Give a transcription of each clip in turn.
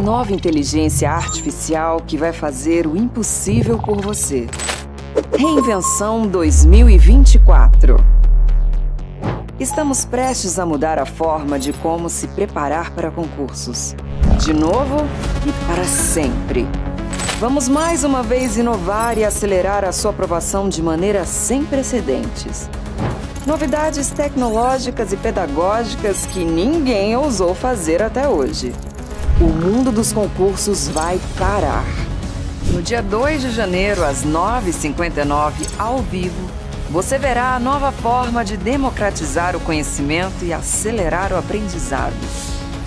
nova inteligência artificial que vai fazer o impossível por você. Reinvenção 2024. Estamos prestes a mudar a forma de como se preparar para concursos. De novo e para sempre. Vamos mais uma vez inovar e acelerar a sua aprovação de maneira sem precedentes. Novidades tecnológicas e pedagógicas que ninguém ousou fazer até hoje o mundo dos concursos vai parar. No dia 2 de janeiro, às 9h59, ao vivo, você verá a nova forma de democratizar o conhecimento e acelerar o aprendizado.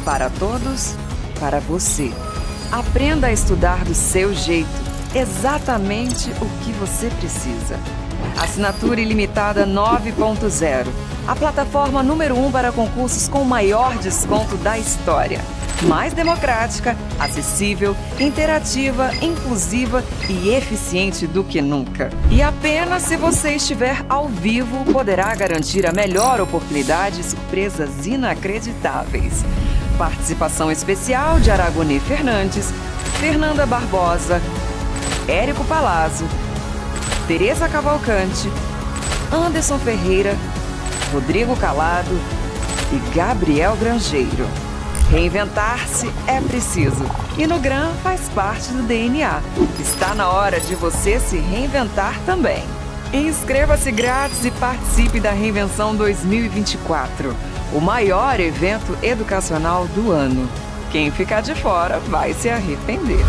Para todos, para você. Aprenda a estudar do seu jeito, exatamente o que você precisa. Assinatura ilimitada 9.0. A plataforma número 1 um para concursos com o maior desconto da história. Mais democrática, acessível, interativa, inclusiva e eficiente do que nunca. E apenas se você estiver ao vivo, poderá garantir a melhor oportunidade e surpresas inacreditáveis. Participação especial de Aragoni Fernandes, Fernanda Barbosa, Érico Palazzo, Teresa Cavalcante, Anderson Ferreira, Rodrigo Calado e Gabriel Grangeiro. Reinventar-se é preciso. E no GRAM faz parte do DNA. Está na hora de você se reinventar também. Inscreva-se grátis e participe da Reinvenção 2024, o maior evento educacional do ano. Quem ficar de fora vai se arrepender.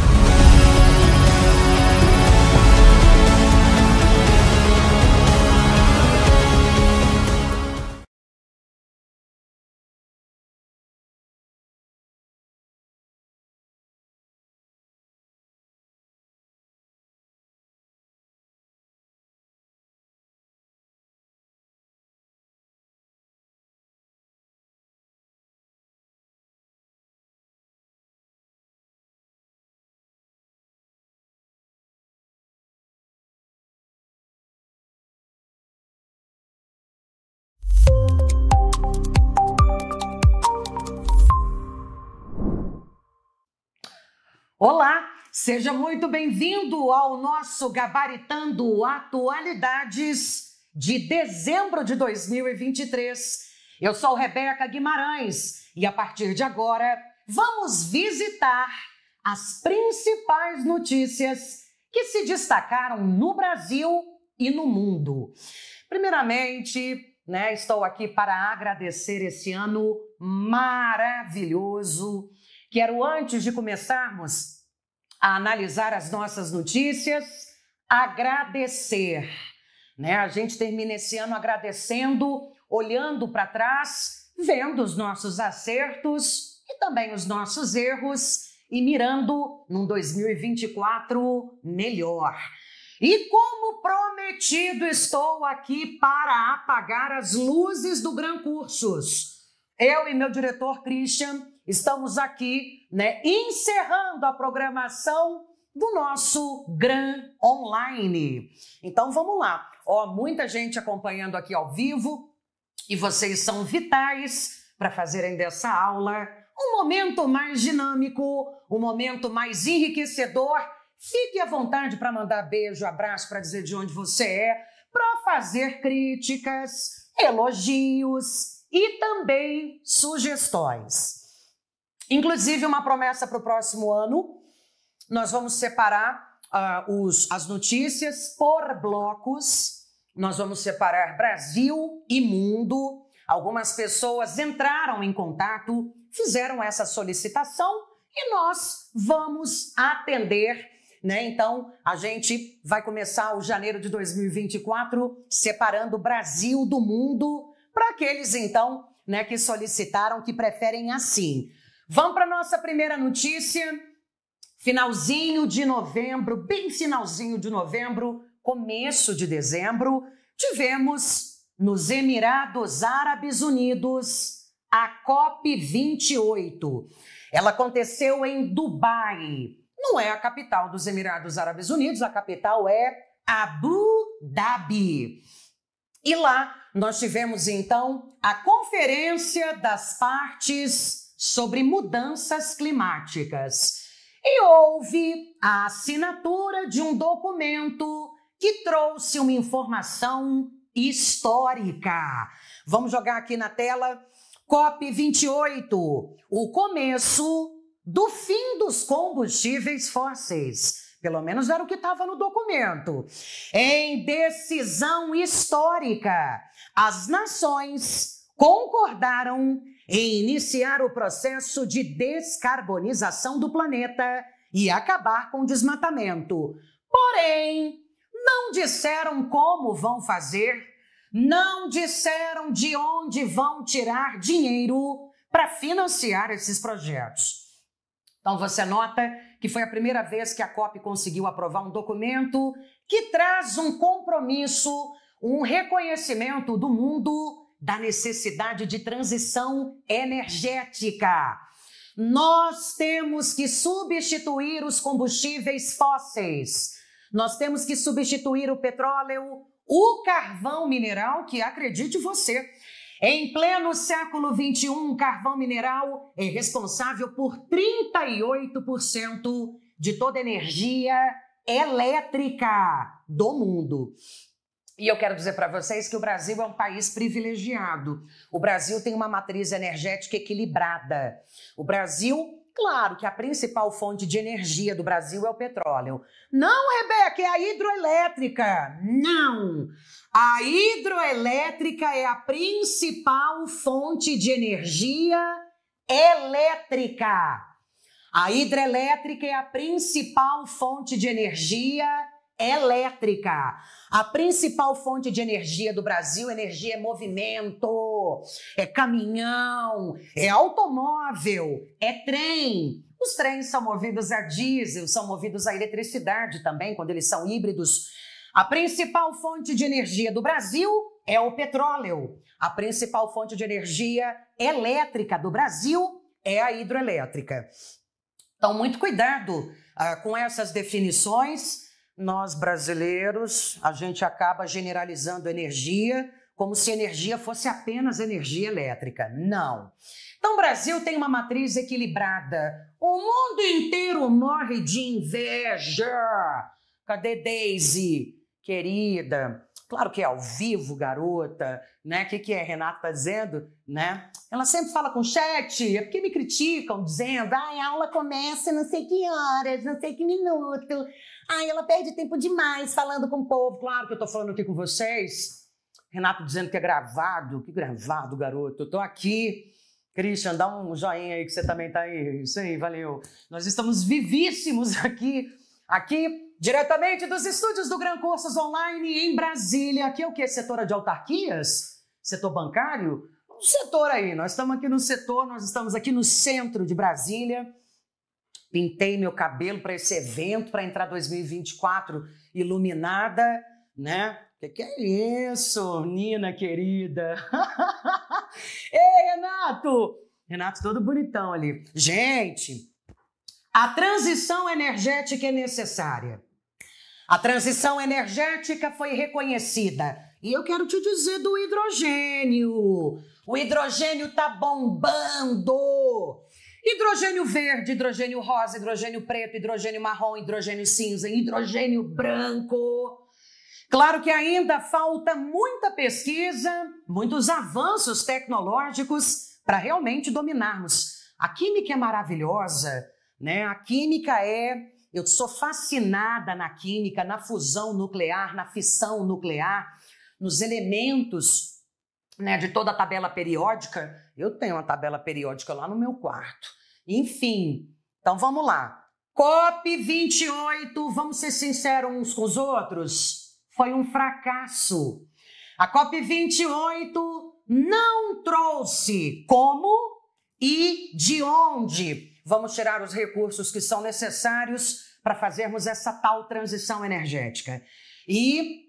Olá, seja muito bem-vindo ao nosso Gabaritando Atualidades de dezembro de 2023. Eu sou Rebeca Guimarães e a partir de agora vamos visitar as principais notícias que se destacaram no Brasil e no mundo. Primeiramente, né, estou aqui para agradecer esse ano maravilhoso Quero, antes de começarmos a analisar as nossas notícias, agradecer. Né? A gente termina esse ano agradecendo, olhando para trás, vendo os nossos acertos e também os nossos erros e mirando num 2024 melhor. E como prometido, estou aqui para apagar as luzes do Gran Cursos. Eu e meu diretor Christian Estamos aqui, né, encerrando a programação do nosso Gran Online. Então vamos lá. Ó, muita gente acompanhando aqui ao vivo e vocês são vitais para fazerem dessa aula um momento mais dinâmico, um momento mais enriquecedor. Fique à vontade para mandar beijo, abraço, para dizer de onde você é, para fazer críticas, elogios e também sugestões. Inclusive, uma promessa para o próximo ano: nós vamos separar uh, os, as notícias por blocos. Nós vamos separar Brasil e mundo. Algumas pessoas entraram em contato, fizeram essa solicitação e nós vamos atender. Né? Então, a gente vai começar o janeiro de 2024 separando Brasil do mundo para aqueles, então, né, que solicitaram, que preferem assim. Vamos para nossa primeira notícia. Finalzinho de novembro, bem finalzinho de novembro, começo de dezembro, tivemos nos Emirados Árabes Unidos a COP 28. Ela aconteceu em Dubai. Não é a capital dos Emirados Árabes Unidos, a capital é Abu Dhabi. E lá nós tivemos então a Conferência das Partes sobre mudanças climáticas. E houve a assinatura de um documento que trouxe uma informação histórica. Vamos jogar aqui na tela COP28, o começo do fim dos combustíveis fósseis. Pelo menos era o que estava no documento. Em decisão histórica, as nações concordaram em iniciar o processo de descarbonização do planeta e acabar com o desmatamento. Porém, não disseram como vão fazer, não disseram de onde vão tirar dinheiro para financiar esses projetos. Então você nota que foi a primeira vez que a COP conseguiu aprovar um documento que traz um compromisso, um reconhecimento do mundo da necessidade de transição energética. Nós temos que substituir os combustíveis fósseis. Nós temos que substituir o petróleo, o carvão mineral, que acredite você, em pleno século XXI, o carvão mineral é responsável por 38% de toda a energia elétrica do mundo. E eu quero dizer para vocês que o Brasil é um país privilegiado. O Brasil tem uma matriz energética equilibrada. O Brasil, claro que a principal fonte de energia do Brasil é o petróleo. Não, Rebeca, é a hidroelétrica. Não! A hidroelétrica é a principal fonte de energia elétrica. A hidrelétrica é a principal fonte de energia elétrica elétrica. A principal fonte de energia do Brasil, energia é movimento, é caminhão, é automóvel, é trem. Os trens são movidos a diesel, são movidos a eletricidade também, quando eles são híbridos. A principal fonte de energia do Brasil é o petróleo. A principal fonte de energia elétrica do Brasil é a hidroelétrica. Então, muito cuidado ah, com essas definições. Nós brasileiros, a gente acaba generalizando energia como se energia fosse apenas energia elétrica. Não. Então, o Brasil tem uma matriz equilibrada. O mundo inteiro morre de inveja. Cadê Daisy, querida? Claro que é ao vivo, garota, né? O que, que é Renata tá dizendo, né? Ela sempre fala com o chat, é porque me criticam, dizendo, ai, a aula começa não sei que horas, não sei que minuto. Ai, ela perde tempo demais falando com o povo. Claro que eu tô falando aqui com vocês. Renato dizendo que é gravado. Que gravado, garoto. Eu tô aqui. Christian, dá um joinha aí que você também tá aí. Isso aí, valeu. Nós estamos vivíssimos aqui, aqui diretamente dos estúdios do Gran Cursos Online em Brasília. Aqui é o que? Setora de autarquias? Setor bancário? Um setor aí. Nós estamos aqui no setor, nós estamos aqui no centro de Brasília pintei meu cabelo para esse evento, para entrar 2024 iluminada, né? Que que é isso, Nina querida? Ei, Renato! Renato todo bonitão ali. Gente, a transição energética é necessária. A transição energética foi reconhecida. E eu quero te dizer do hidrogênio. O hidrogênio tá bombando. Hidrogênio verde, hidrogênio rosa, hidrogênio preto, hidrogênio marrom, hidrogênio cinza, hidrogênio branco. Claro que ainda falta muita pesquisa, muitos avanços tecnológicos para realmente dominarmos. A química é maravilhosa, né? A química é. Eu sou fascinada na química, na fusão nuclear, na fissão nuclear, nos elementos né, de toda a tabela periódica, eu tenho uma tabela periódica lá no meu quarto. Enfim, então vamos lá. COP 28, vamos ser sinceros uns com os outros, foi um fracasso. A COP 28 não trouxe como e de onde vamos tirar os recursos que são necessários para fazermos essa tal transição energética. E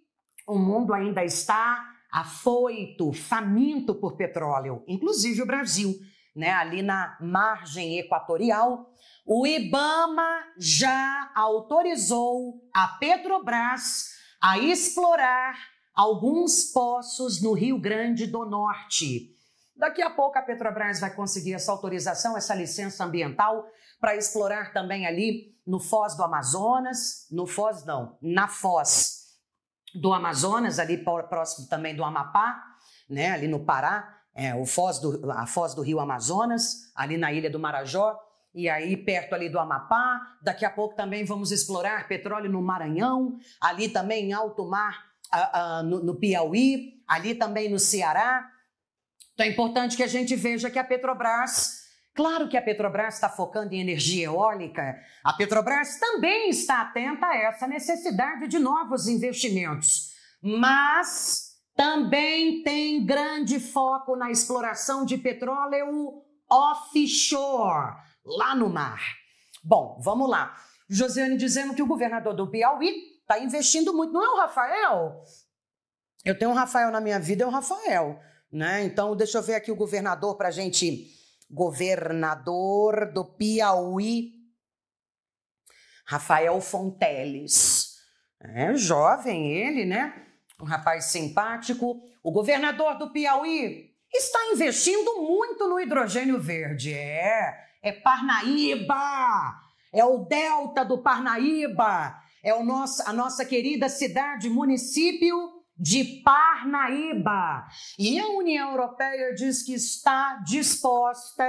o mundo ainda está afoito, faminto por petróleo, inclusive o Brasil, né? ali na margem equatorial, o Ibama já autorizou a Petrobras a explorar alguns poços no Rio Grande do Norte. Daqui a pouco a Petrobras vai conseguir essa autorização, essa licença ambiental para explorar também ali no Foz do Amazonas, no Foz não, na Foz do Amazonas, ali próximo também do Amapá, né, ali no Pará, é, o Foz do, a Foz do Rio Amazonas, ali na Ilha do Marajó, e aí perto ali do Amapá. Daqui a pouco também vamos explorar petróleo no Maranhão, ali também em alto mar, a, a, no, no Piauí, ali também no Ceará. Então é importante que a gente veja que a Petrobras Claro que a Petrobras está focando em energia eólica. A Petrobras também está atenta a essa necessidade de novos investimentos, mas também tem grande foco na exploração de petróleo offshore, lá no mar. Bom, vamos lá. Josiane dizendo que o governador do Piauí está investindo muito. Não é o Rafael? Eu tenho um Rafael na minha vida, é o um Rafael. Né? Então, deixa eu ver aqui o governador para a gente governador do Piauí, Rafael Fonteles. É jovem ele, né? Um rapaz simpático. O governador do Piauí está investindo muito no hidrogênio verde. É, é Parnaíba! É o delta do Parnaíba! É o nosso, a nossa querida cidade, município de Parnaíba. E a União Europeia diz que está disposta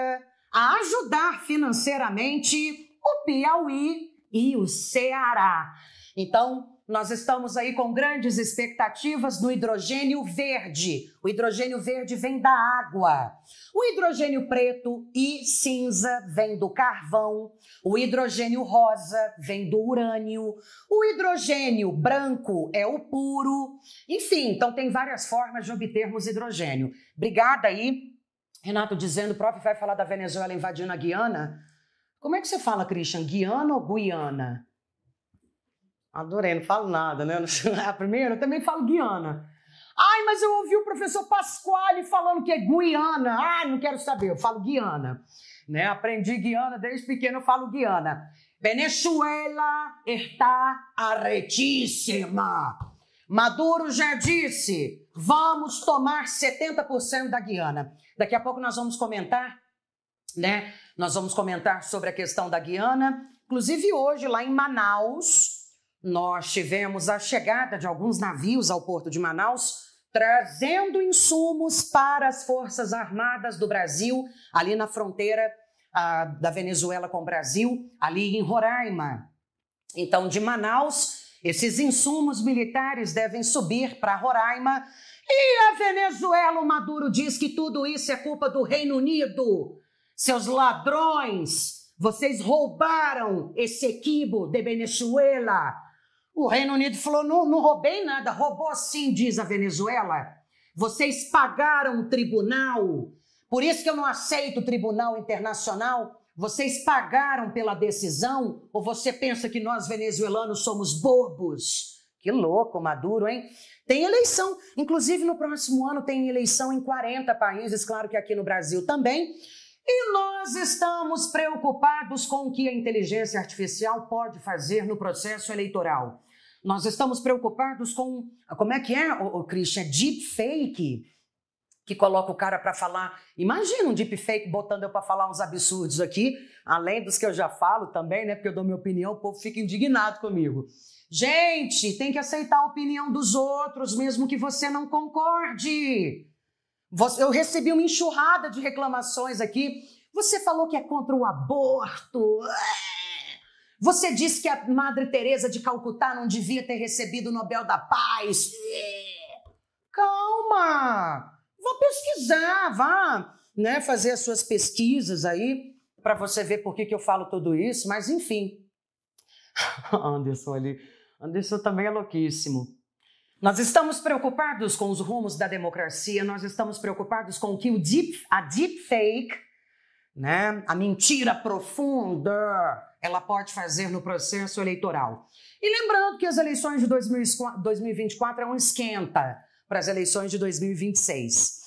a ajudar financeiramente o Piauí e o Ceará. Então, nós estamos aí com grandes expectativas no hidrogênio verde. O hidrogênio verde vem da água. O hidrogênio preto e cinza vem do carvão. O hidrogênio rosa vem do urânio. O hidrogênio branco é o puro. Enfim, então tem várias formas de obtermos hidrogênio. Obrigada aí. Renato dizendo, o próprio vai falar da Venezuela invadindo a Guiana. Como é que você fala, Christian? Guiana ou Guiana? Adorei, não falo nada, né? A é, primeira, eu também falo guiana. Ai, mas eu ouvi o professor Pasquale falando que é guiana. Ai, não quero saber, eu falo guiana. Né? Aprendi guiana desde pequeno, eu falo guiana. Venezuela está arretíssima. Maduro já disse: vamos tomar 70% da Guiana. Daqui a pouco nós vamos comentar, né? Nós vamos comentar sobre a questão da Guiana. Inclusive, hoje, lá em Manaus, nós tivemos a chegada de alguns navios ao porto de Manaus, trazendo insumos para as Forças Armadas do Brasil, ali na fronteira a, ah, da Venezuela com o Brasil, ali em Roraima. Então, de Manaus, esses insumos militares devem subir para Roraima. E a Venezuela, o Maduro diz que tudo isso é culpa do Reino Unido. Seus ladrões, vocês roubaram esse equipo de Venezuela. O Reino Unido falou: não, não roubei nada, roubou sim, diz a Venezuela. Vocês pagaram o tribunal, por isso que eu não aceito o tribunal internacional. Vocês pagaram pela decisão ou você pensa que nós venezuelanos somos bobos? Que louco, Maduro, hein? Tem eleição, inclusive no próximo ano tem eleição em 40 países, claro que aqui no Brasil também. E nós estamos preocupados com o que a inteligência artificial pode fazer no processo eleitoral. Nós estamos preocupados com como é que é, o Christian, deepfake, que coloca o cara para falar. Imagina um deepfake botando eu para falar uns absurdos aqui, além dos que eu já falo também, né? Porque eu dou minha opinião, o povo fica indignado comigo. Gente, tem que aceitar a opinião dos outros, mesmo que você não concorde. Eu recebi uma enxurrada de reclamações aqui. Você falou que é contra o aborto. É. Você disse que a Madre Teresa de Calcutá não devia ter recebido o Nobel da Paz. É. Calma! Vá pesquisar, vá né, fazer as suas pesquisas aí para você ver por que, que eu falo tudo isso, mas enfim. Anderson ali. Anderson também é louquíssimo. Nós estamos preocupados com os rumos da democracia, nós estamos preocupados com o que o deep, a deepfake, né, a mentira profunda, ela pode fazer no processo eleitoral. E lembrando que as eleições de 2024 é um esquenta para as eleições de 2026.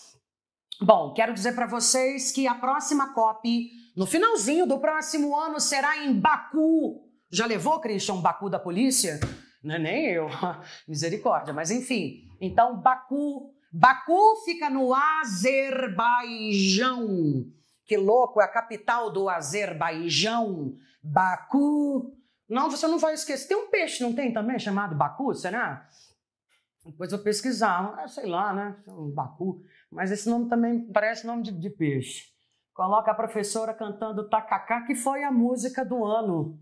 Bom, quero dizer para vocês que a próxima COP, no finalzinho do próximo ano, será em Baku. Já levou, Christian, Baku da polícia? É nem eu, misericórdia. Mas enfim, então Baku, Baku fica no Azerbaijão. Que louco, é a capital do Azerbaijão, Baku. Não, você não vai esquecer. Tem um peixe, não tem também, chamado Baku, será? Depois eu pesquisar, ah, sei lá, né? Baku. Mas esse nome também parece nome de, de peixe. Coloca a professora cantando Tacacá, que foi a música do ano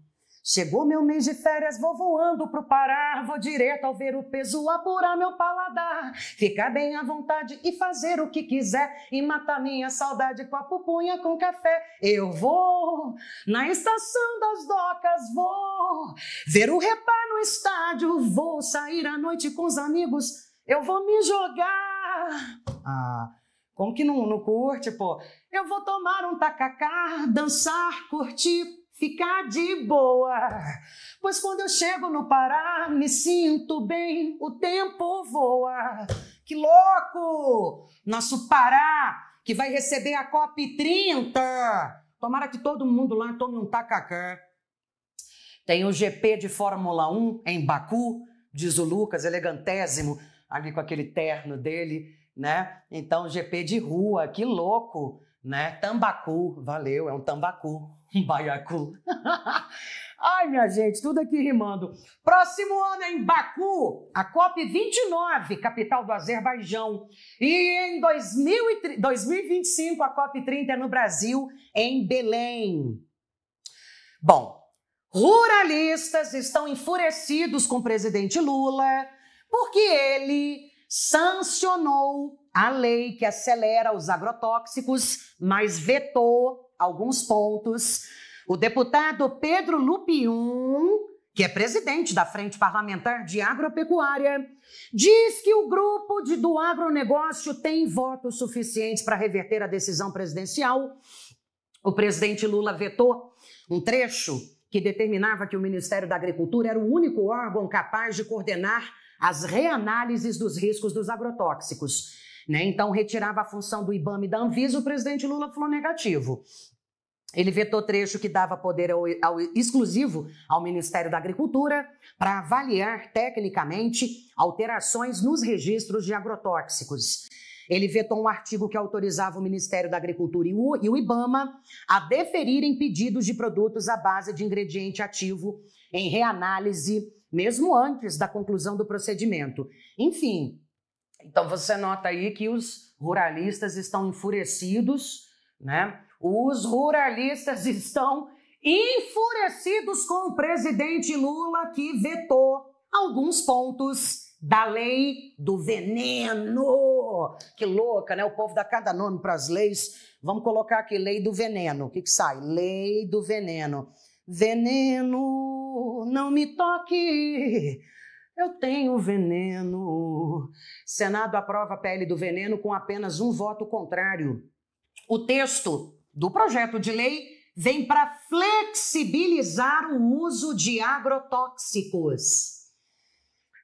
Chegou meu mês de férias, vou voando pro Pará. Vou direto ao ver o peso, apurar meu paladar. Ficar bem à vontade e fazer o que quiser. E matar minha saudade com a pupunha com café. Eu vou na estação das docas, vou ver o repar no estádio. Vou sair à noite com os amigos. Eu vou me jogar. Ah. Como que não, não curte, pô? Eu vou tomar um tacacá, dançar, curtir, ficar de boa. Pois quando eu chego no Pará, me sinto bem, o tempo voa. Que louco! Nosso Pará, que vai receber a COP30. Tomara que todo mundo lá tome um tacacá. Tem o GP de Fórmula 1 em Baku, diz o Lucas, elegantésimo, ali com aquele terno dele, né? Então, GP de rua, que louco, né? Tambacu, valeu, é um tambacu. Baiacu. Ai, minha gente, tudo aqui rimando. Próximo ano é em Baku, a COP29, capital do Azerbaijão. E em 2025, a COP30 é no Brasil, em Belém. Bom, ruralistas estão enfurecidos com o presidente Lula porque ele sancionou a lei que acelera os agrotóxicos, mas vetou alguns pontos. O deputado Pedro Lupiun, que é presidente da Frente Parlamentar de Agropecuária, diz que o grupo de, do agronegócio tem votos suficientes para reverter a decisão presidencial. O presidente Lula vetou um trecho que determinava que o Ministério da Agricultura era o único órgão capaz de coordenar as reanálises dos riscos dos agrotóxicos. Né? Então, retirava a função do IBAMA e da Anvisa, o presidente Lula falou negativo. Ele vetou trecho que dava poder ao, ao, exclusivo ao Ministério da Agricultura para avaliar tecnicamente alterações nos registros de agrotóxicos. Ele vetou um artigo que autorizava o Ministério da Agricultura e o, e o IBAMA a deferirem pedidos de produtos à base de ingrediente ativo em reanálise, mesmo antes da conclusão do procedimento. Enfim, então você nota aí que os ruralistas estão enfurecidos, né? Os ruralistas estão enfurecidos com o presidente Lula que vetou alguns pontos da lei do veneno. Que louca, né? O povo dá cada nome para as leis. Vamos colocar aqui lei do veneno. O que, que sai? Lei do veneno. Veneno, não me toque. Eu tenho veneno. Senado aprova a pele do veneno com apenas um voto contrário. O texto do projeto de lei vem para flexibilizar o uso de agrotóxicos.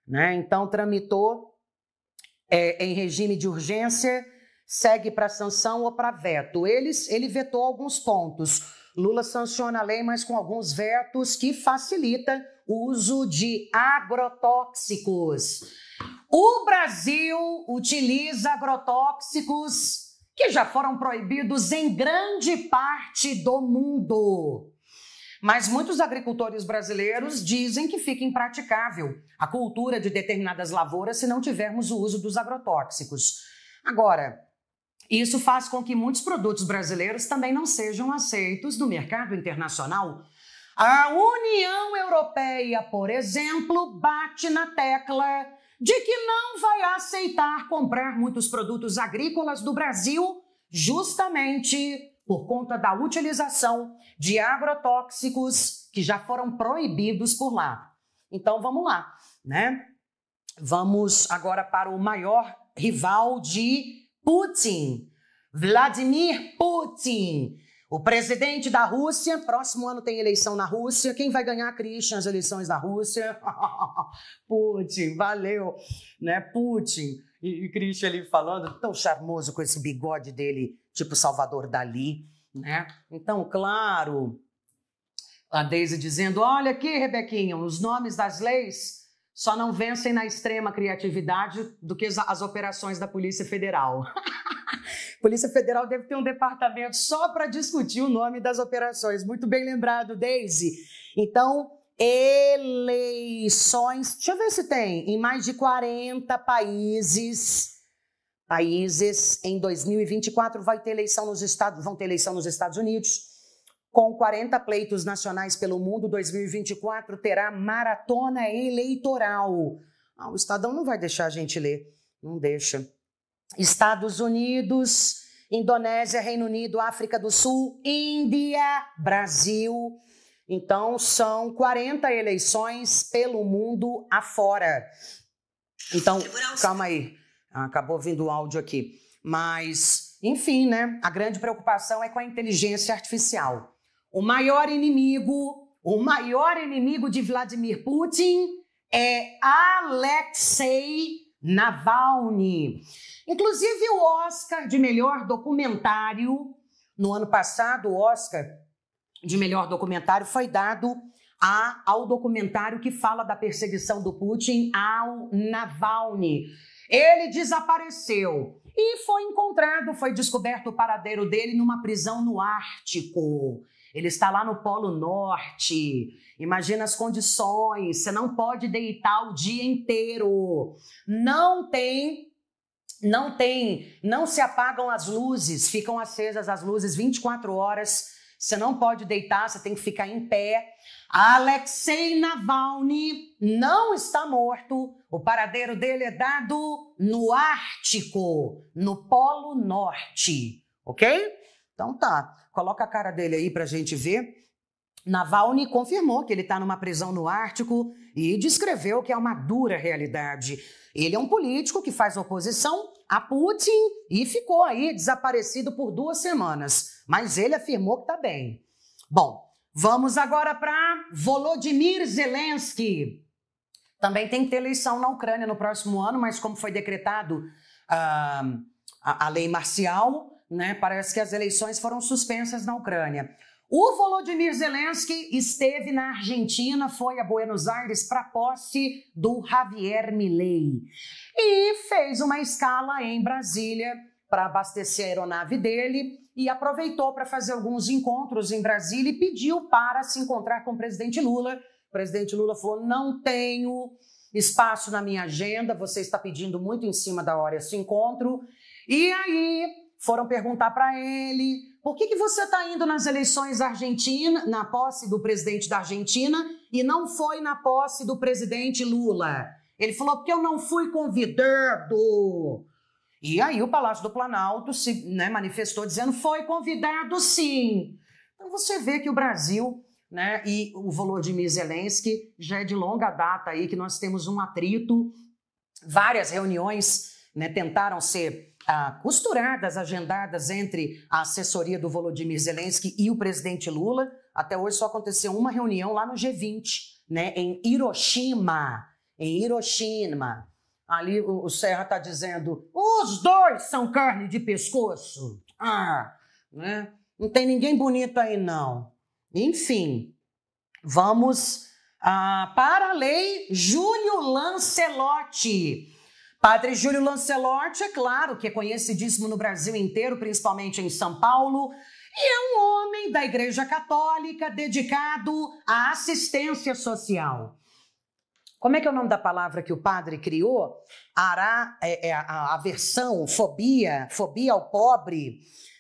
Né? Então, tramitou é, em regime de urgência, segue para sanção ou para veto. Eles, ele vetou alguns pontos. Lula sanciona a lei, mas com alguns vetos que facilita uso de agrotóxicos. O Brasil utiliza agrotóxicos que já foram proibidos em grande parte do mundo. Mas muitos agricultores brasileiros dizem que fica impraticável a cultura de determinadas lavouras se não tivermos o uso dos agrotóxicos. Agora, isso faz com que muitos produtos brasileiros também não sejam aceitos no mercado internacional a União Europeia, por exemplo, bate na tecla de que não vai aceitar comprar muitos produtos agrícolas do Brasil, justamente por conta da utilização de agrotóxicos que já foram proibidos por lá. Então vamos lá, né? Vamos agora para o maior rival de Putin, Vladimir Putin. O presidente da Rússia, próximo ano tem eleição na Rússia. Quem vai ganhar, Christian, as eleições da Rússia? Putin, valeu, né? Putin. E, e Christian ali falando, tão charmoso com esse bigode dele, tipo Salvador Dali, né? Então, claro, a Deise dizendo: olha aqui, Rebequinha, os nomes das leis só não vencem na extrema criatividade do que as operações da Polícia Federal. Polícia Federal deve ter um departamento só para discutir o nome das operações. Muito bem lembrado, Daisy. Então, eleições. Deixa eu ver se tem. Em mais de 40 países. Países em 2024 vai ter eleição nos Estados, vão ter eleição nos Estados Unidos com 40 pleitos nacionais pelo mundo, 2024 terá maratona eleitoral. Ah, o Estadão não vai deixar a gente ler, não deixa. Estados Unidos, Indonésia, Reino Unido, África do Sul, Índia, Brasil. Então, são 40 eleições pelo mundo afora. Então, calma aí, ah, acabou vindo o áudio aqui. Mas, enfim, né? A grande preocupação é com a inteligência artificial. O maior inimigo, o maior inimigo de Vladimir Putin é Alexei Navalny. Inclusive o Oscar de melhor documentário no ano passado, o Oscar de melhor documentário foi dado a, ao documentário que fala da perseguição do Putin ao Navalny. Ele desapareceu e foi encontrado, foi descoberto o paradeiro dele numa prisão no Ártico. Ele está lá no Polo Norte. Imagina as condições. Você não pode deitar o dia inteiro. Não tem. Não tem, não se apagam as luzes, ficam acesas as luzes 24 horas. Você não pode deitar, você tem que ficar em pé. Alexei Navalny não está morto. O paradeiro dele é dado no Ártico, no Polo Norte, ok? Então tá. Coloca a cara dele aí a gente ver. Navalny confirmou que ele está numa prisão no Ártico e descreveu que é uma dura realidade. Ele é um político que faz oposição a Putin e ficou aí desaparecido por duas semanas, mas ele afirmou que está bem. Bom, vamos agora para Volodymyr Zelensky. Também tem que ter eleição na Ucrânia no próximo ano, mas como foi decretado uh, a, a lei marcial, né? Parece que as eleições foram suspensas na Ucrânia. O Volodymyr Zelensky esteve na Argentina, foi a Buenos Aires para posse do Javier Milei e fez uma escala em Brasília para abastecer a aeronave dele e aproveitou para fazer alguns encontros em Brasília e pediu para se encontrar com o presidente Lula. O presidente Lula falou: "Não tenho espaço na minha agenda, você está pedindo muito em cima da hora esse encontro". E aí foram perguntar para ele por que, que você está indo nas eleições argentinas, na posse do presidente da Argentina, e não foi na posse do presidente Lula. Ele falou porque eu não fui convidado. E aí o Palácio do Planalto se né, manifestou dizendo foi convidado sim. Então você vê que o Brasil né, e o Volodymyr Zelensky já é de longa data aí que nós temos um atrito, várias reuniões né, tentaram ser ah, costuradas, agendadas entre a assessoria do Volodymyr Zelensky e o presidente Lula. Até hoje só aconteceu uma reunião lá no G20, né, em Hiroshima. Em Hiroshima. Ali o, o Serra está dizendo: os dois são carne de pescoço. Ah, né? Não tem ninguém bonito aí, não. Enfim, vamos ah, para a lei Júlio Lancelotti. Padre Júlio Lancelotti, é claro que é conhecidíssimo no Brasil inteiro, principalmente em São Paulo, e é um homem da Igreja Católica dedicado à assistência social. Como é que é o nome da palavra que o padre criou? Ará, é, é, a aversão, fobia, fobia ao pobre,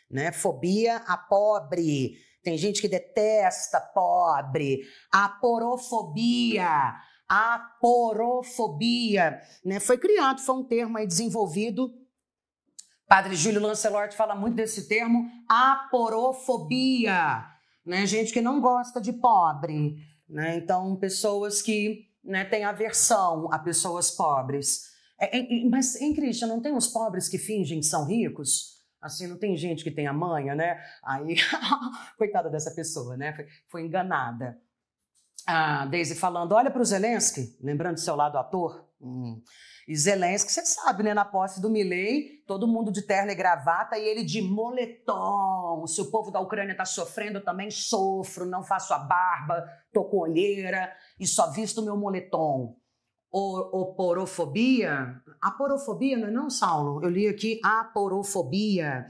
né? Fobia a pobre. Tem gente que detesta pobre. Aporofobia aporofobia. Né? Foi criado, foi um termo aí desenvolvido. Padre Júlio Lancelotti fala muito desse termo, aporofobia. Né? Gente que não gosta de pobre. Né? Então, pessoas que né, têm aversão a pessoas pobres. É, é, é mas, em Cristo, não tem os pobres que fingem que são ricos? Assim, não tem gente que tem a manha, né? Aí, coitada dessa pessoa, né? Foi, foi enganada a Daisy falando, olha para o Zelensky, lembrando seu lado ator. Hum. E Zelensky, você sabe, né, na posse do Milley, todo mundo de terno e gravata e ele de moletom. Se o povo da Ucrânia está sofrendo, eu também sofro, não faço a barba, tô com olheira e só visto o meu moletom. O, oporofobia? Aporofobia, não é não, Saulo? Eu li aqui aporofobia.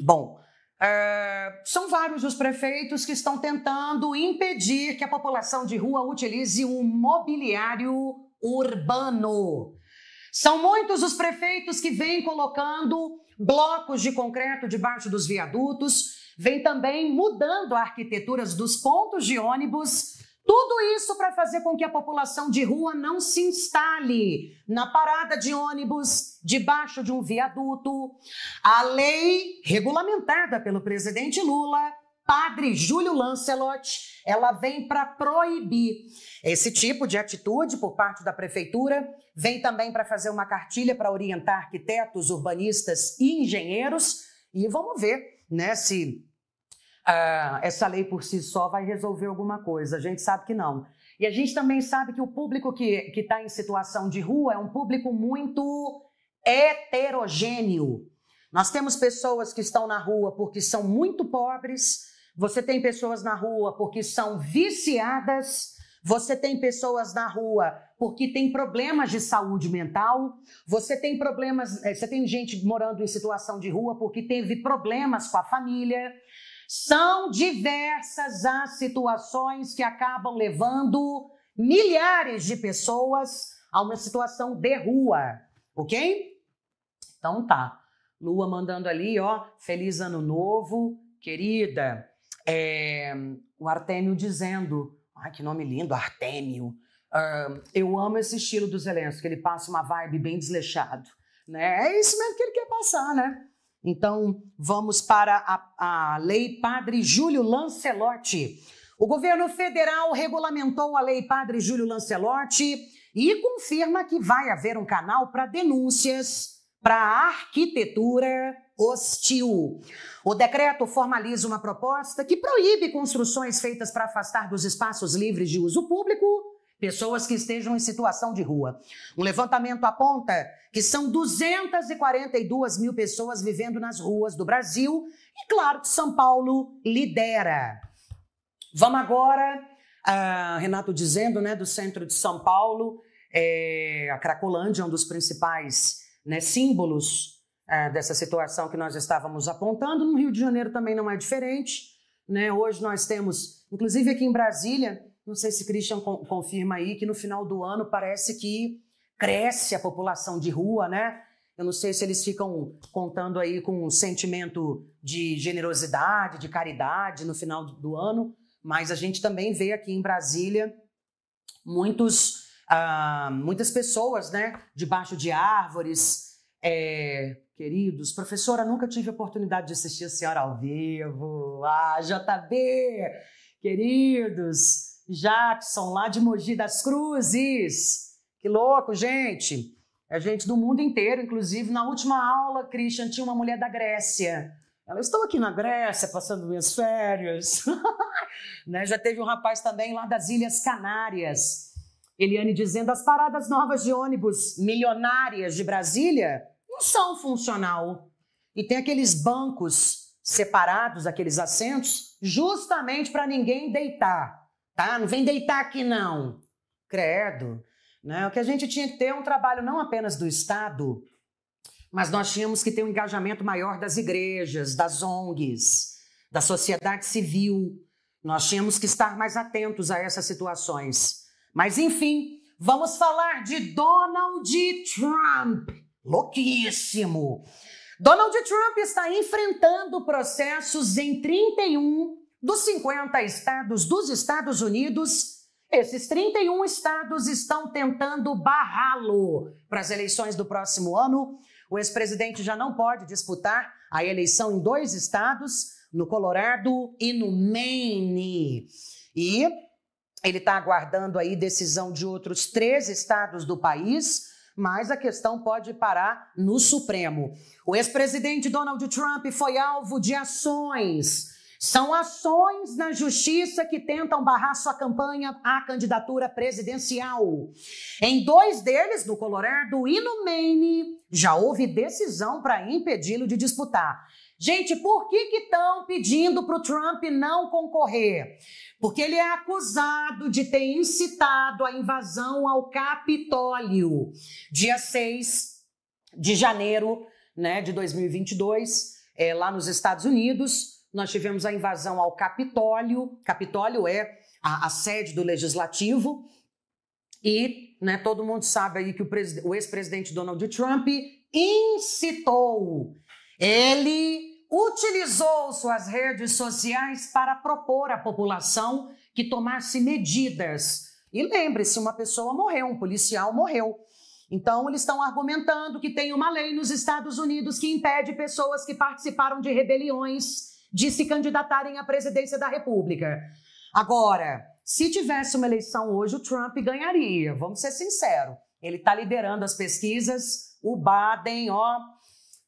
Bom, ah, são vários os prefeitos que estão tentando impedir que a população de rua utilize um mobiliário urbano. São muitos os prefeitos que vêm colocando blocos de concreto debaixo dos viadutos, vêm também mudando arquiteturas dos pontos de ônibus tudo isso para fazer com que a população de rua não se instale na parada de ônibus, debaixo de um viaduto. A lei regulamentada pelo presidente Lula, padre Júlio Lancelot, ela vem para proibir esse tipo de atitude por parte da prefeitura, vem também para fazer uma cartilha para orientar arquitetos, urbanistas e engenheiros. E vamos ver né, se ah, essa lei por si só vai resolver alguma coisa. A gente sabe que não. E a gente também sabe que o público que está em situação de rua é um público muito heterogêneo. Nós temos pessoas que estão na rua porque são muito pobres, você tem pessoas na rua porque são viciadas, você tem pessoas na rua porque tem problemas de saúde mental, você tem problemas, eh, você tem gente morando em situação de rua porque teve problemas com a família, são diversas as situações que acabam levando milhares de pessoas a uma situação de rua, ok? Então tá. Lua mandando ali, ó, feliz ano novo, querida. É, o Artêmio dizendo, ai que nome lindo, Artêmio. Uh, eu amo esse estilo do Zelensky, que ele passa uma vibe bem desleixado, né? É isso mesmo que ele quer passar, né? Então, vamos para a, a Lei Padre Júlio Lancelotti. O governo federal regulamentou a Lei Padre Júlio Lancelotti e confirma que vai haver um canal para denúncias para a arquitetura hostil. O decreto formaliza uma proposta que proíbe construções feitas para afastar dos espaços livres de uso público pessoas que estejam em situação de rua. Um levantamento aponta que são 242 mil pessoas vivendo nas ruas do Brasil e, claro, que São Paulo lidera. Vamos agora, uh, Renato dizendo, né, do centro de São Paulo, é, a Cracolândia é um dos principais né, símbolos uh, dessa situação que nós estávamos apontando. No Rio de Janeiro também não é diferente. Né? Hoje nós temos, inclusive aqui em Brasília, não sei se Christian confirma aí que no final do ano parece que cresce a população de rua, né? Eu não sei se eles ficam contando aí com um sentimento de generosidade, de caridade no final do ano, mas a gente também vê aqui em Brasília muitos, ah, muitas pessoas, né, debaixo de árvores. É, queridos, professora, nunca tive oportunidade de assistir a senhora ao vivo. Ah, JB, queridos. Jackson, lá de Mogi das Cruzes. Que louco, gente! É gente do mundo inteiro, inclusive na última aula, Christian, tinha uma mulher da Grécia. Ela, estou aqui na Grécia, passando minhas férias. né? Já teve um rapaz também lá das Ilhas Canárias. Eliane dizendo, as paradas novas de ônibus milionárias de Brasília não são funcional. E tem aqueles bancos separados, aqueles assentos, justamente para ninguém deitar tá? Não vem deitar aqui não. Credo. Né? O que a gente tinha que ter é um trabalho não apenas do Estado, mas nós tínhamos que ter um engajamento maior das igrejas, das ONGs, da sociedade civil. Nós tínhamos que estar mais atentos a essas situações. Mas, enfim, vamos falar de Donald Trump. Louquíssimo! Donald Trump está enfrentando processos em 31 dos 50 estados dos Estados Unidos, esses 31 estados estão tentando barrá-lo para as eleições do próximo ano. O ex-presidente já não pode disputar a eleição em dois estados, no Colorado e no Maine. E ele está aguardando aí decisão de outros três estados do país mas a questão pode parar no Supremo. O ex-presidente Donald Trump foi alvo de ações são ações na justiça que tentam barrar sua campanha à candidatura presidencial. Em dois deles, no Colorado e no Maine, já houve decisão para impedi-lo de disputar. Gente, por que estão pedindo para o Trump não concorrer? Porque ele é acusado de ter incitado a invasão ao Capitólio, dia 6 de janeiro né, de 2022, é, eh, lá nos Estados Unidos nós tivemos a invasão ao Capitólio. Capitólio é a, a sede do Legislativo. E né, todo mundo sabe aí que o, o ex-presidente Donald Trump incitou. Ele utilizou suas redes sociais para propor à população que tomasse medidas. E lembre-se, uma pessoa morreu, um policial morreu. Então, eles estão argumentando que tem uma lei nos Estados Unidos que impede pessoas que participaram de rebeliões de se candidatarem à presidência da República. Agora, se tivesse uma eleição hoje, o Trump ganharia, vamos ser sinceros. Ele está liderando as pesquisas, o Baden, ó.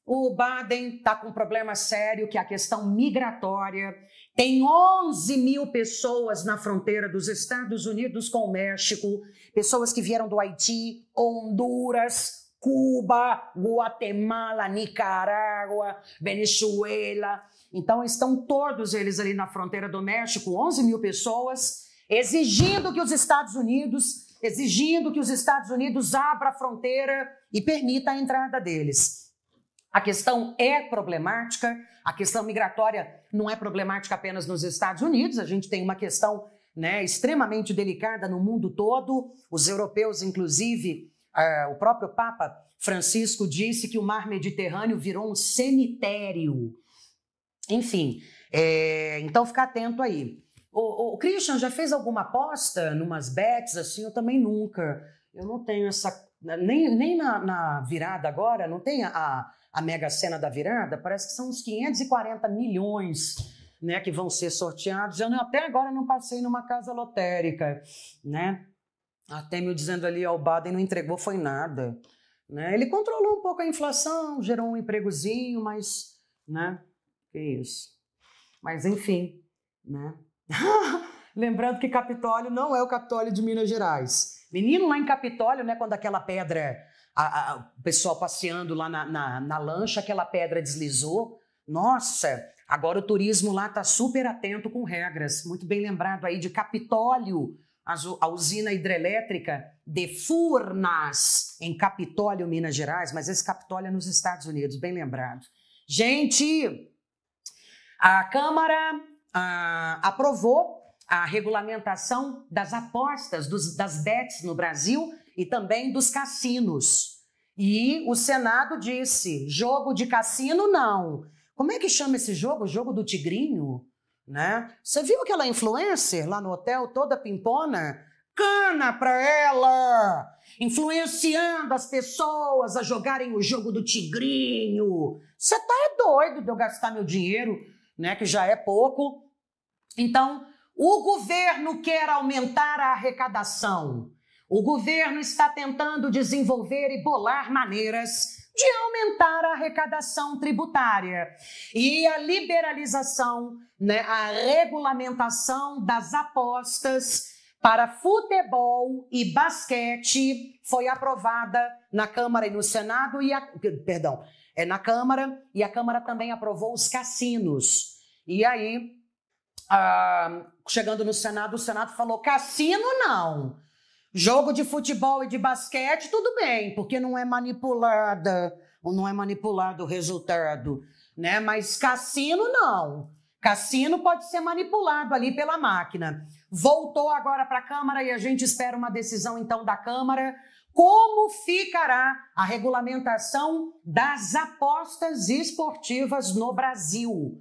O Baden está com um problema sério, que é a questão migratória. Tem 11 mil pessoas na fronteira dos Estados Unidos com o México, pessoas que vieram do Haiti, Honduras, Cuba, Guatemala, Nicarágua, Venezuela. Então, estão todos eles ali na fronteira do México, 11 mil pessoas, exigindo que os Estados Unidos, exigindo que os Estados Unidos abra a fronteira e permita a entrada deles. A questão é problemática, a questão migratória não é problemática apenas nos Estados Unidos, a gente tem uma questão né, extremamente delicada no mundo todo. Os europeus, inclusive, uh, o próprio Papa Francisco disse que o mar Mediterrâneo virou um cemitério enfim, é, então fica atento aí. O, o, Christian já fez alguma aposta numas bets assim? Eu também nunca. Eu não tenho essa. Nem, nem na, na virada agora, não tem a, a mega cena da virada? Parece que são uns 540 milhões né, que vão ser sorteados. Eu não, até agora não passei numa casa lotérica. Né? Até me dizendo ali, ó, Baden não entregou, foi nada. Né? Ele controlou um pouco a inflação, gerou um empregozinho, mas. Né? Que é isso. Mas enfim, né? Lembrando que Capitólio não é o Capitólio de Minas Gerais. Menino, lá em Capitólio, né, quando aquela pedra, a, a, o pessoal passeando lá na, na, na lancha, aquela pedra deslizou. Nossa, agora o turismo lá está super atento com regras. Muito bem lembrado aí de Capitólio, a usina hidrelétrica de Furnas, em Capitólio, Minas Gerais, mas esse Capitólio é nos Estados Unidos, bem lembrado. Gente, a Câmara ah, aprovou a regulamentação das apostas, dos, das bets no Brasil e também dos cassinos. E o Senado disse: jogo de cassino não. Como é que chama esse jogo? Jogo do Tigrinho? Né? Você viu aquela influencer lá no hotel, toda pimpona? Cana pra ela! Influenciando as pessoas a jogarem o jogo do Tigrinho. Você tá é doido de eu gastar meu dinheiro né, que já é pouco. Então, o governo quer aumentar a arrecadação. O governo está tentando desenvolver e bolar maneiras de aumentar a arrecadação tributária. E a liberalização, né, a regulamentação das apostas para futebol e basquete foi aprovada na Câmara e no Senado e a, perdão, é, na Câmara e a Câmara também aprovou os cassinos. E aí, ah, chegando no Senado, o Senado falou: cassino não. Jogo de futebol e de basquete, tudo bem, porque não é manipulada, não é manipulado o resultado, né? Mas cassino não. Cassino pode ser manipulado ali pela máquina. Voltou agora para a Câmara e a gente espera uma decisão então da Câmara como ficará a regulamentação das apostas esportivas no Brasil.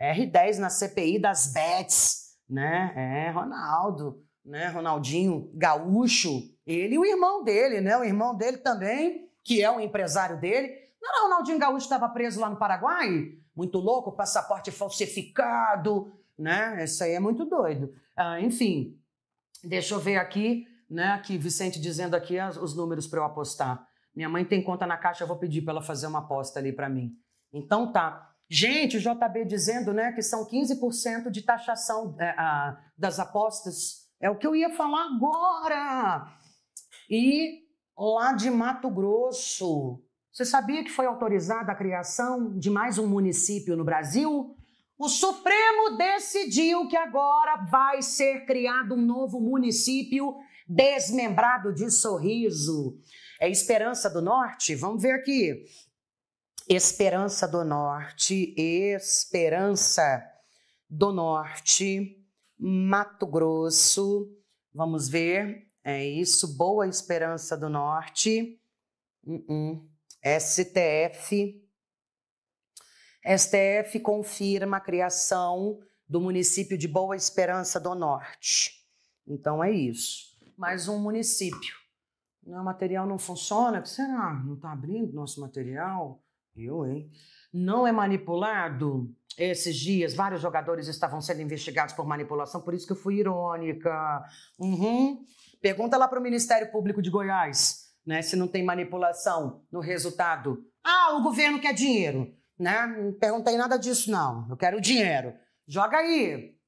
R10 na CPI das bets, né? É, Ronaldo, né? Ronaldinho Gaúcho, ele e o irmão dele, né? O irmão dele também, que é o empresário dele. Não era Ronaldinho Gaúcho estava preso lá no Paraguai? Muito louco, passaporte falsificado, né? Isso aí é muito doido. Ah, enfim, deixa eu ver aqui né? Aqui, Vicente dizendo aqui as, ah, os números para eu apostar. Minha mãe tem conta na caixa, eu vou pedir para ela fazer uma aposta ali para mim. Então tá. Gente, o JB dizendo né, que são 15% de taxação é, a, das apostas. É o que eu ia falar agora. E lá de Mato Grosso, você sabia que foi autorizada a criação de mais um município no Brasil? O Supremo decidiu que agora vai ser criado um novo município desmembrado de sorriso. É Esperança do Norte? Vamos ver aqui. Esperança do Norte, Esperança do Norte, Mato Grosso. Vamos ver. É isso. Boa Esperança do Norte. Uh -uh. STF. STF confirma a criação do município de Boa Esperança do Norte. Então é isso mais um município. O material não funciona? Será? Ah, não está abrindo nosso material? Eu, hein? Não é manipulado? Esses dias, vários jogadores estavam sendo investigados por manipulação, por isso que eu fui irônica. Uhum. Pergunta lá para o Ministério Público de Goiás né, se não tem manipulação no resultado. Ah, o governo quer dinheiro. Né? Não perguntei nada disso, não. Eu quero dinheiro. Joga aí.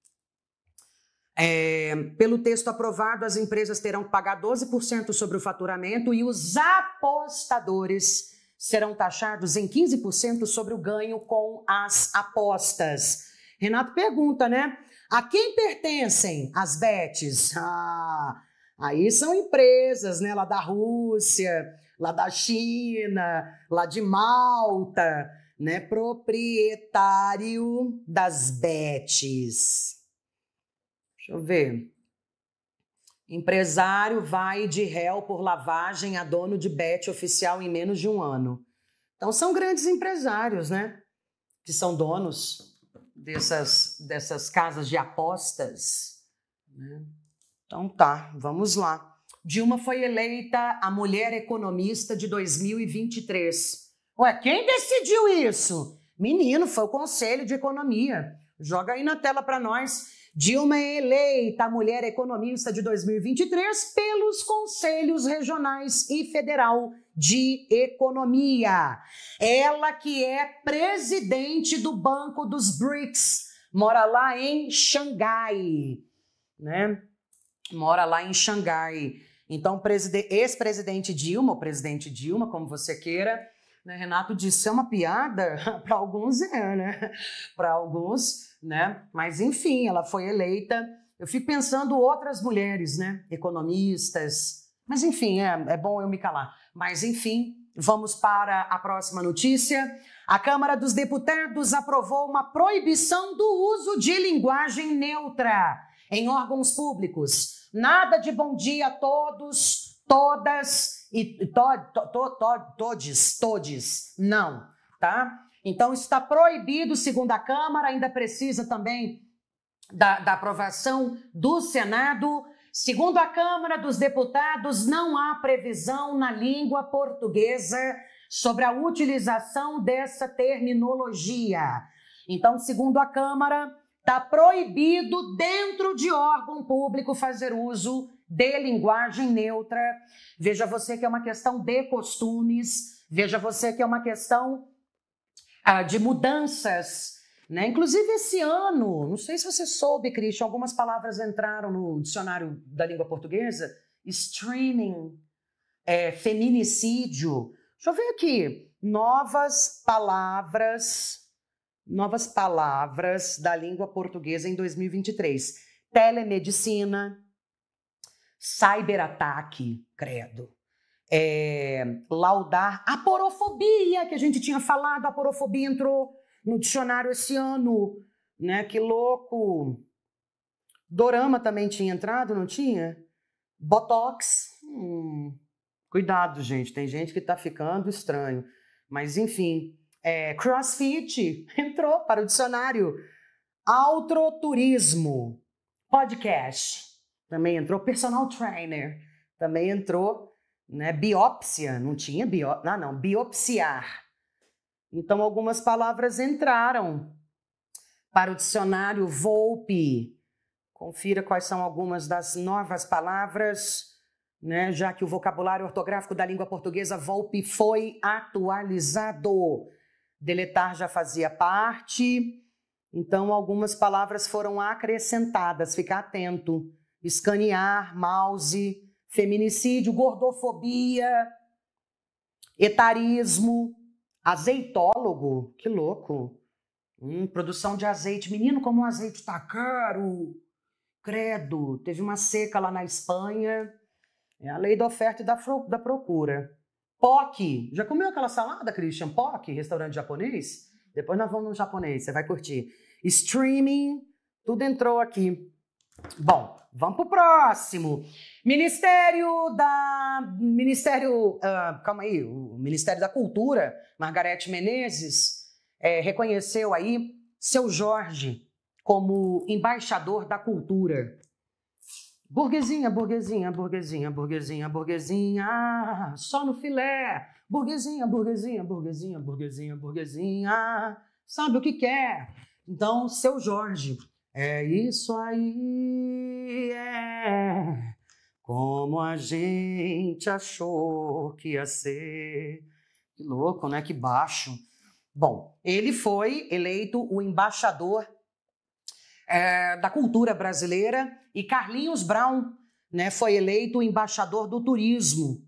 É, pelo texto aprovado, as empresas terão que pagar 12% sobre o faturamento e os apostadores serão taxados em 15% sobre o ganho com as apostas. Renato pergunta, né? A quem pertencem as bets? Ah, aí são empresas, né? Lá da Rússia, lá da China, lá de Malta, né? Proprietário das bets. Deixa eu ver. Empresário vai de réu por lavagem a dono de bet oficial em menos de um ano. Então são grandes empresários, né? Que são donos dessas, dessas casas de apostas. Né? Então tá, vamos lá. Dilma foi eleita a mulher economista de 2023. Ué, quem decidiu isso? Menino, foi o Conselho de Economia. Joga aí na tela para nós. Dilma é eleita mulher economista de 2023 pelos conselhos regionais e federal de economia. Ela que é presidente do Banco dos BRICS, mora lá em Xangai, né? Mora lá em Xangai. Então, ex-presidente Dilma, ou presidente Dilma, como você queira, né? Renato disse, é uma piada? Para alguns é, né? Para alguns né? Mas enfim, ela foi eleita. Eu fico pensando outras mulheres, né? Economistas. Mas enfim, é, é bom eu me calar. Mas enfim, vamos para a próxima notícia. A Câmara dos Deputados aprovou uma proibição do uso de linguagem neutra em órgãos públicos. Nada de bom dia a todos, todas e to, to, to, todes, todes. Não, tá? Então, está proibido, segundo a Câmara, ainda precisa também da, da aprovação do Senado. Segundo a Câmara dos Deputados, não há previsão na língua portuguesa sobre a utilização dessa terminologia. Então, segundo a Câmara, está proibido dentro de órgão público fazer uso de linguagem neutra. Veja você que é uma questão de costumes, veja você que é uma questão ah, de mudanças. Né? Inclusive esse ano, não sei se você soube, Christian, algumas palavras entraram no dicionário da língua portuguesa: streaming, é, feminicídio. Deixa eu ver aqui. Novas palavras, novas palavras da língua portuguesa em 2023. Telemedicina, cyberataque, credo é, laudar a porofobia que a gente tinha falado, a porofobia entrou no dicionário esse ano, né? Que louco! Dorama também tinha entrado, não tinha? Botox. Hum, cuidado, gente. Tem gente que tá ficando estranho. Mas, enfim. É, crossfit entrou para o dicionário. Altroturismo. Podcast. Também entrou. Personal trainer. Também entrou né? Biópsia, não tinha bió ah, não, biopsiar. Então algumas palavras entraram para o dicionário Volpe. Confira quais são algumas das novas palavras, né? Já que o vocabulário ortográfico da língua portuguesa Volpe foi atualizado. Deletar já fazia parte. Então, algumas palavras foram acrescentadas, fica atento. Escanear, mouse, feminicídio, gordofobia, etarismo, azeitólogo, que louco. Hum, produção de azeite. Menino, como o azeite tá caro. Credo, teve uma seca lá na Espanha. É a lei da oferta e da, da procura. POC. Já comeu aquela salada, Christian? POC, restaurante japonês? Depois nós vamos no japonês, você vai curtir. Streaming, tudo entrou aqui. Bom, Vamos pro próximo. Ministério da. Ministério. Uh, calma aí, o Ministério da Cultura, Margarete Menezes, é, reconheceu aí seu Jorge como embaixador da cultura. Burguesinha, burguesinha, burguesinha, burguesinha, burguesinha, só no filé. Burguesinha, burguesinha, burguesinha, burguesinha, burguesinha, sabe o que quer. É? Então, seu Jorge, é isso aí é, como a gente achou que ia ser. Que louco, né? Que baixo. Bom, ele foi eleito o embaixador é, da cultura brasileira e Carlinhos Brown né, foi eleito o embaixador do turismo.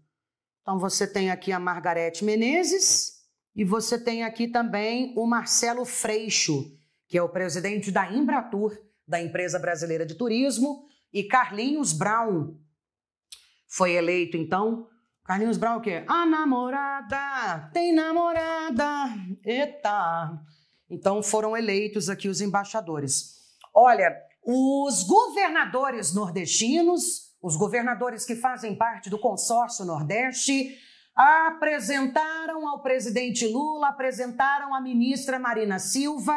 Então você tem aqui a Margarete Menezes e você tem aqui também o Marcelo Freixo, que é o presidente da Embratur da Empresa Brasileira de Turismo, e Carlinhos Brown foi eleito, então. Carlinhos Brown o quê? A namorada, tem namorada, eita. Então foram eleitos aqui os embaixadores. Olha, os governadores nordestinos, os governadores que fazem parte do consórcio Nordeste, apresentaram ao presidente Lula, apresentaram à ministra Marina Silva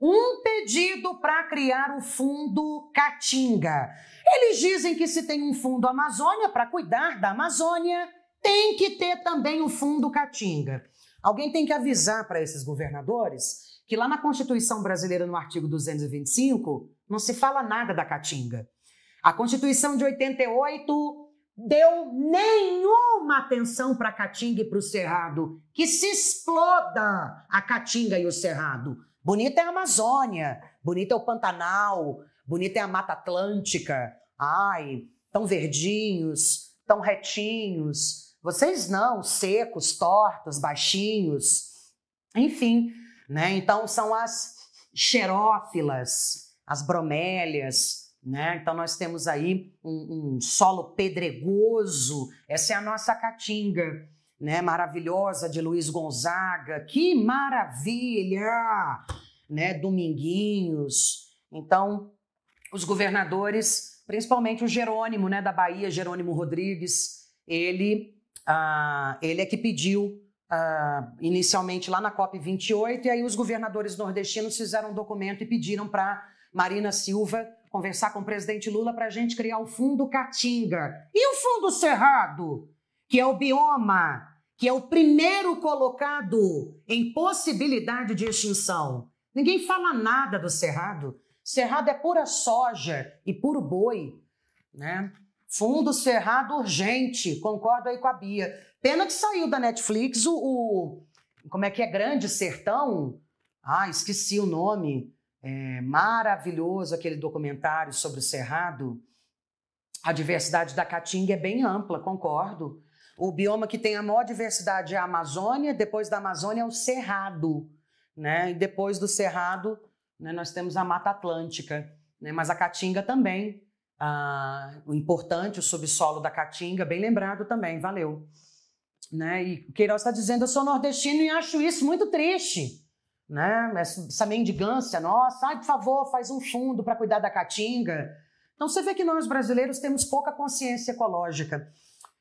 um pedido para criar o fundo Catinga. Eles dizem que se tem um fundo Amazônia para cuidar da Amazônia, tem que ter também o fundo Catinga. Alguém tem que avisar para esses governadores que lá na Constituição brasileira, no artigo 225, não se fala nada da Catinga. A Constituição de 88 deu nenhuma atenção para a Caatinga e para o Cerrado. Que se exploda a Caatinga e o Cerrado. Bonita é a Amazônia, bonita é o Pantanal, bonita é a Mata Atlântica. Ai, tão verdinhos, tão retinhos. Vocês não, secos, tortos, baixinhos. Enfim, né? Então são as xerófilas, as bromélias, né? Então nós temos aí um, um solo pedregoso. Essa é a nossa caatinga né, maravilhosa de Luiz Gonzaga. Que maravilha! Né, Dominguinhos. Então, os governadores, principalmente o Jerônimo, né, da Bahia, Jerônimo Rodrigues, ele, ah, ele é que pediu ah, inicialmente lá na COP 28 e aí os governadores nordestinos fizeram um documento e pediram para Marina Silva conversar com o presidente Lula para a gente criar o Fundo Catinga. E o Fundo Cerrado? que é o bioma, que é o primeiro colocado em possibilidade de extinção. Ninguém fala nada do cerrado. Cerrado é pura soja e puro boi, né? Fundo cerrado urgente, concordo aí com a Bia. Pena que saiu da Netflix o, o como é que é Grande Sertão? Ah, esqueci o nome. É maravilhoso aquele documentário sobre o cerrado. A diversidade da caatinga é bem ampla, concordo. O bioma que tem a maior diversidade é a Amazônia, depois da Amazônia é o Cerrado, né? E depois do Cerrado, né, nós temos a Mata Atlântica, né? Mas a Caatinga também, ah, o importante, o subsolo da Caatinga, bem lembrado também, valeu. Né? E o Queiroz está dizendo, eu sou nordestino e acho isso muito triste. Né? Essa, mendigância nossa, ai, por favor, faz um fundo para cuidar da Caatinga. Então você vê que nós brasileiros temos pouca consciência ecológica.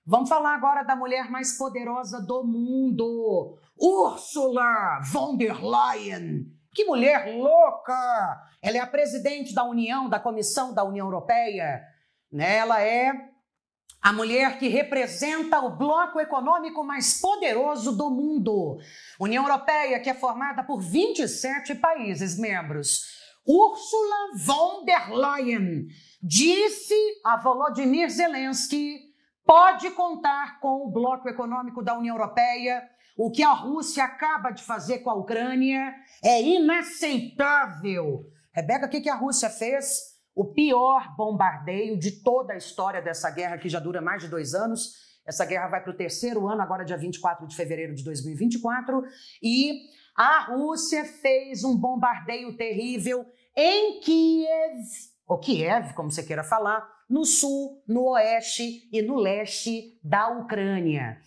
Vamos falar agora da mulher mais poderosa do mundo, Ursula von der Leyen. Que mulher louca! Ela é a presidente da União, da Comissão da União Europeia. Né? Ela é a mulher que representa o bloco econômico mais poderoso do mundo. União Europeia, que é formada por 27 países membros. Ursula von der Leyen disse a Volodymyr Zelensky pode contar com o bloco econômico da União Europeia. O que a Rússia acaba de fazer com a Ucrânia é inaceitável. Rebeca, o que a Rússia fez? O pior bombardeio de toda a história dessa guerra, que já dura mais de dois anos. Essa guerra vai para o terceiro ano, agora dia 24 de fevereiro de 2024. E a Rússia fez um bombardeio terrível em Kiev, ou Kiev, como você queira falar, no sul, no oeste e no leste da Ucrânia.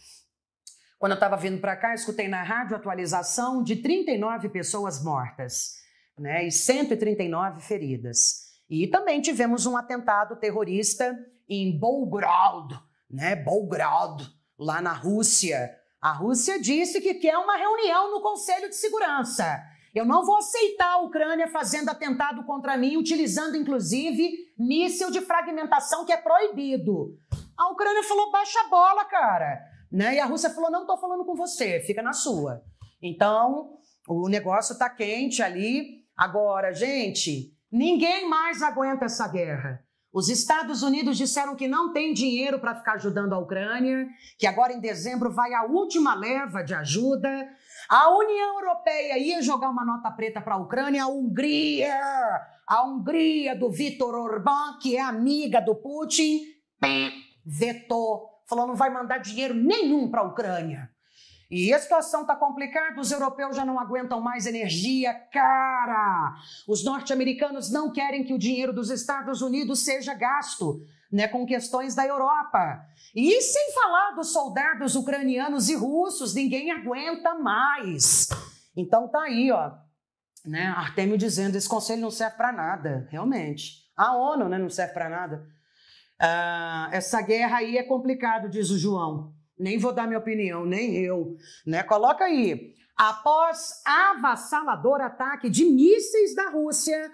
Quando eu estava vindo para cá, escutei na rádio atualização de 39 pessoas mortas né, e 139 feridas. E também tivemos um atentado terrorista em Belgrado, né, Belgrado, lá na Rússia. A Rússia disse que quer uma reunião no Conselho de Segurança. Eu não vou aceitar a Ucrânia fazendo atentado contra mim, utilizando inclusive míssil de fragmentação que é proibido. A Ucrânia falou: baixa bola, cara. Né? E a Rússia falou: não tô falando com você, fica na sua. Então, o negócio tá quente ali. Agora, gente, ninguém mais aguenta essa guerra. Os Estados Unidos disseram que não tem dinheiro para ficar ajudando a Ucrânia, que agora em dezembro vai a última leva de ajuda. A União Europeia ia jogar uma nota preta para a Ucrânia, a Hungria, a Hungria do Vitor Orbán, que é amiga do Putin, vetou, falou não vai mandar dinheiro nenhum para a Ucrânia. E a situação está complicada, os europeus já não aguentam mais energia cara. Os norte-americanos não querem que o dinheiro dos Estados Unidos seja gasto né, com questões da Europa. E sem falar dos soldados ucranianos e russos, ninguém aguenta mais. Então tá aí, ó, né, Artemio dizendo esse conselho não serve para nada, realmente. A ONU, né, não serve para nada. Uh, essa guerra aí é complicado, diz o João. Nem vou dar minha opinião, nem eu, né? Coloca aí. Após avassalador ataque de mísseis da Rússia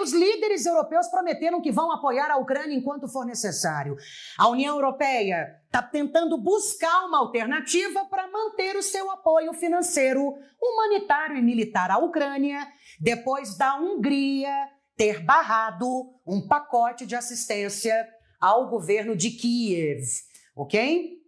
os líderes europeus prometeram que vão apoiar a Ucrânia enquanto for necessário. A União Europeia está tentando buscar uma alternativa para manter o seu apoio financeiro, humanitário e militar à Ucrânia, depois da Hungria ter barrado um pacote de assistência ao governo de Kiev, ok?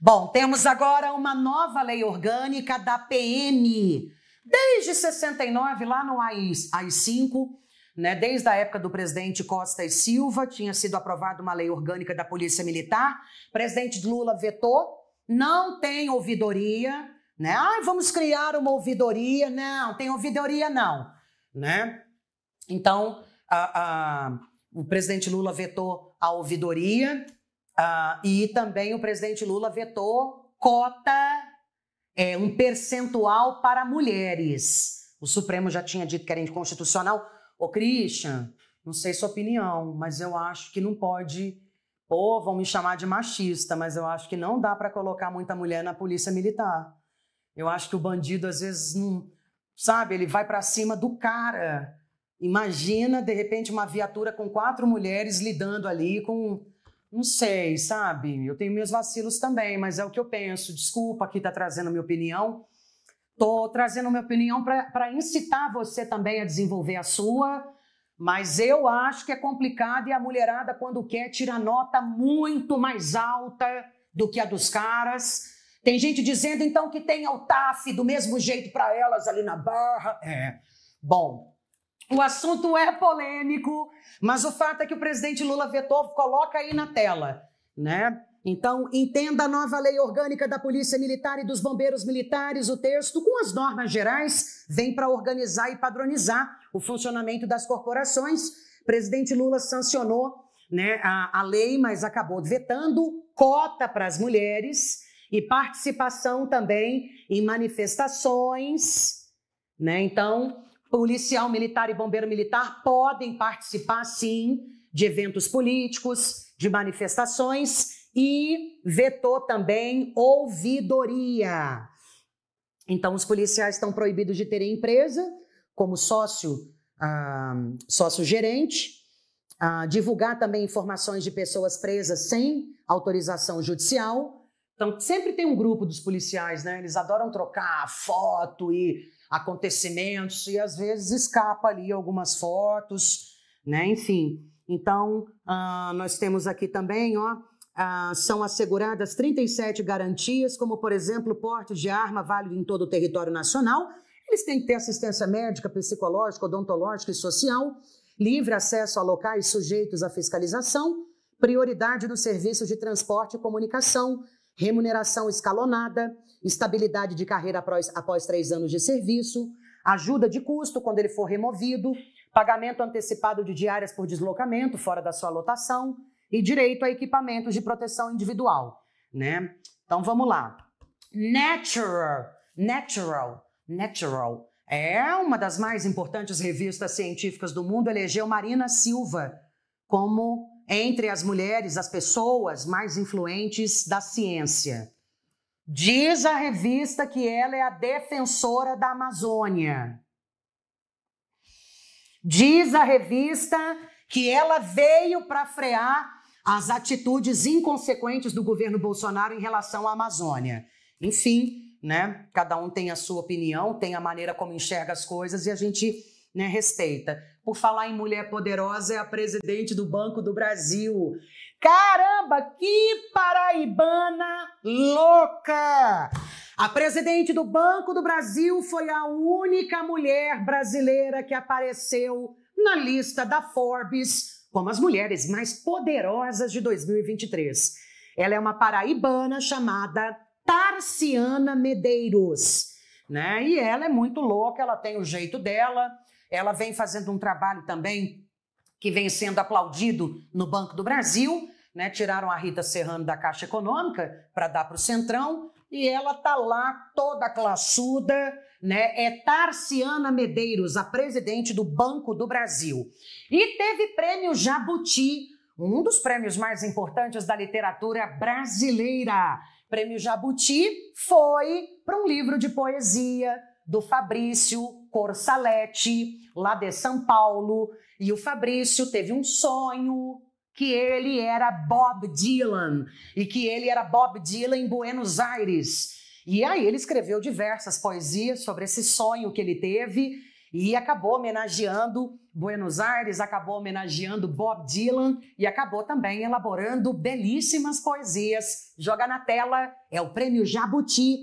Bom, temos agora uma nova lei orgânica da PM Desde 69, lá no AI5, né, desde a época do presidente Costa e Silva, tinha sido aprovada uma lei orgânica da Polícia Militar. O presidente Lula vetou, não tem ouvidoria, né? Ai, vamos criar uma ouvidoria. Não, tem ouvidoria não, né? Então, a, a, o presidente Lula vetou a ouvidoria a, ah, e também o presidente Lula vetou cota é, um percentual para mulheres. O Supremo já tinha dito que era inconstitucional. Ô, Christian, não sei sua opinião, mas eu acho que não pode. Pô, vão me chamar de machista, mas eu acho que não dá para colocar muita mulher na polícia militar. Eu acho que o bandido às vezes não, sabe, ele vai para cima do cara. Imagina, de repente, uma viatura com quatro mulheres lidando ali com não sei, sabe? Eu tenho meus vacilos também, mas é o que eu penso. Desculpa aqui tá trazendo minha opinião. Tô trazendo minha opinião para incitar você também a desenvolver a sua, mas eu acho que é complicado e a mulherada, quando quer, tira nota muito mais alta do que a dos caras. Tem gente dizendo então que tem o TAF do mesmo jeito para elas ali na barra. É. Bom, o assunto é polêmico, mas o fato é que o presidente Lula vetou, coloca aí na tela, né? Então, entenda a nova lei orgânica da Polícia Militar e dos Bombeiros Militares. O texto, com as normas gerais, vem para organizar e padronizar o funcionamento das corporações. O presidente Lula sancionou né, a, a lei, mas acabou vetando cota para as mulheres e participação também em manifestações. Né? Então, policial militar e bombeiro militar podem participar, sim, de eventos políticos, de manifestações e vetou também ouvidoria. Então, os policiais estão proibidos de terem empresa como sócio, ah, sócio gerente, ah, divulgar também informações de pessoas presas sem autorização judicial. Então, sempre tem um grupo dos policiais, né? Eles adoram trocar foto e acontecimentos e às vezes escapa ali algumas fotos, né? Enfim. Então, ah, nós temos aqui também, ó, ah, são asseguradas 37 garantias, como por exemplo, porte de arma válido em todo o território nacional. Eles têm que ter assistência médica, psicológica, odontológica e social, livre acesso a locais sujeitos à fiscalização, prioridade no serviço de transporte e comunicação, remuneração escalonada, estabilidade de carreira após, após três anos de serviço, ajuda de custo quando ele for removido, pagamento antecipado de diárias por deslocamento fora da sua lotação e direito a equipamentos de proteção individual, né? Então vamos lá. Natural, Natural, Natural é uma das mais importantes revistas científicas do mundo, elegeu Marina Silva como entre as mulheres, as pessoas mais influentes da ciência. Diz a revista que ela é a defensora da Amazônia. Diz a revista que ela veio para frear as atitudes inconsequentes do governo Bolsonaro em relação à Amazônia. Enfim, né? Cada um tem a sua opinião, tem a maneira como enxerga as coisas e a gente né, respeita. Por falar em mulher poderosa, é a presidente do Banco do Brasil. Caramba, que paraibana louca! A presidente do Banco do Brasil foi a única mulher brasileira que apareceu na lista da Forbes como as mulheres mais poderosas de 2023. Ela é uma paraibana chamada Tarciana Medeiros, né? E ela é muito louca, ela tem o jeito dela, ela vem fazendo um trabalho também que vem sendo aplaudido no Banco do Brasil. Né? Tiraram a Rita Serrano da Caixa Econômica para dar para o Centrão e ela tá lá toda classuda, né? É Tarciana Medeiros, a presidente do Banco do Brasil. E teve prêmio Jabuti, um dos prêmios mais importantes da literatura brasileira. Prêmio Jabuti foi para um livro de poesia do Fabrício Corsaletti, lá de São Paulo. E o Fabrício teve um sonho que ele era Bob Dylan e que ele era Bob Dylan em Buenos Aires. E aí ele escreveu diversas poesias sobre esse sonho que ele teve e acabou homenageando Buenos Aires, acabou homenageando Bob Dylan e acabou também elaborando belíssimas poesias. Joga na tela, é o Prêmio Jabuti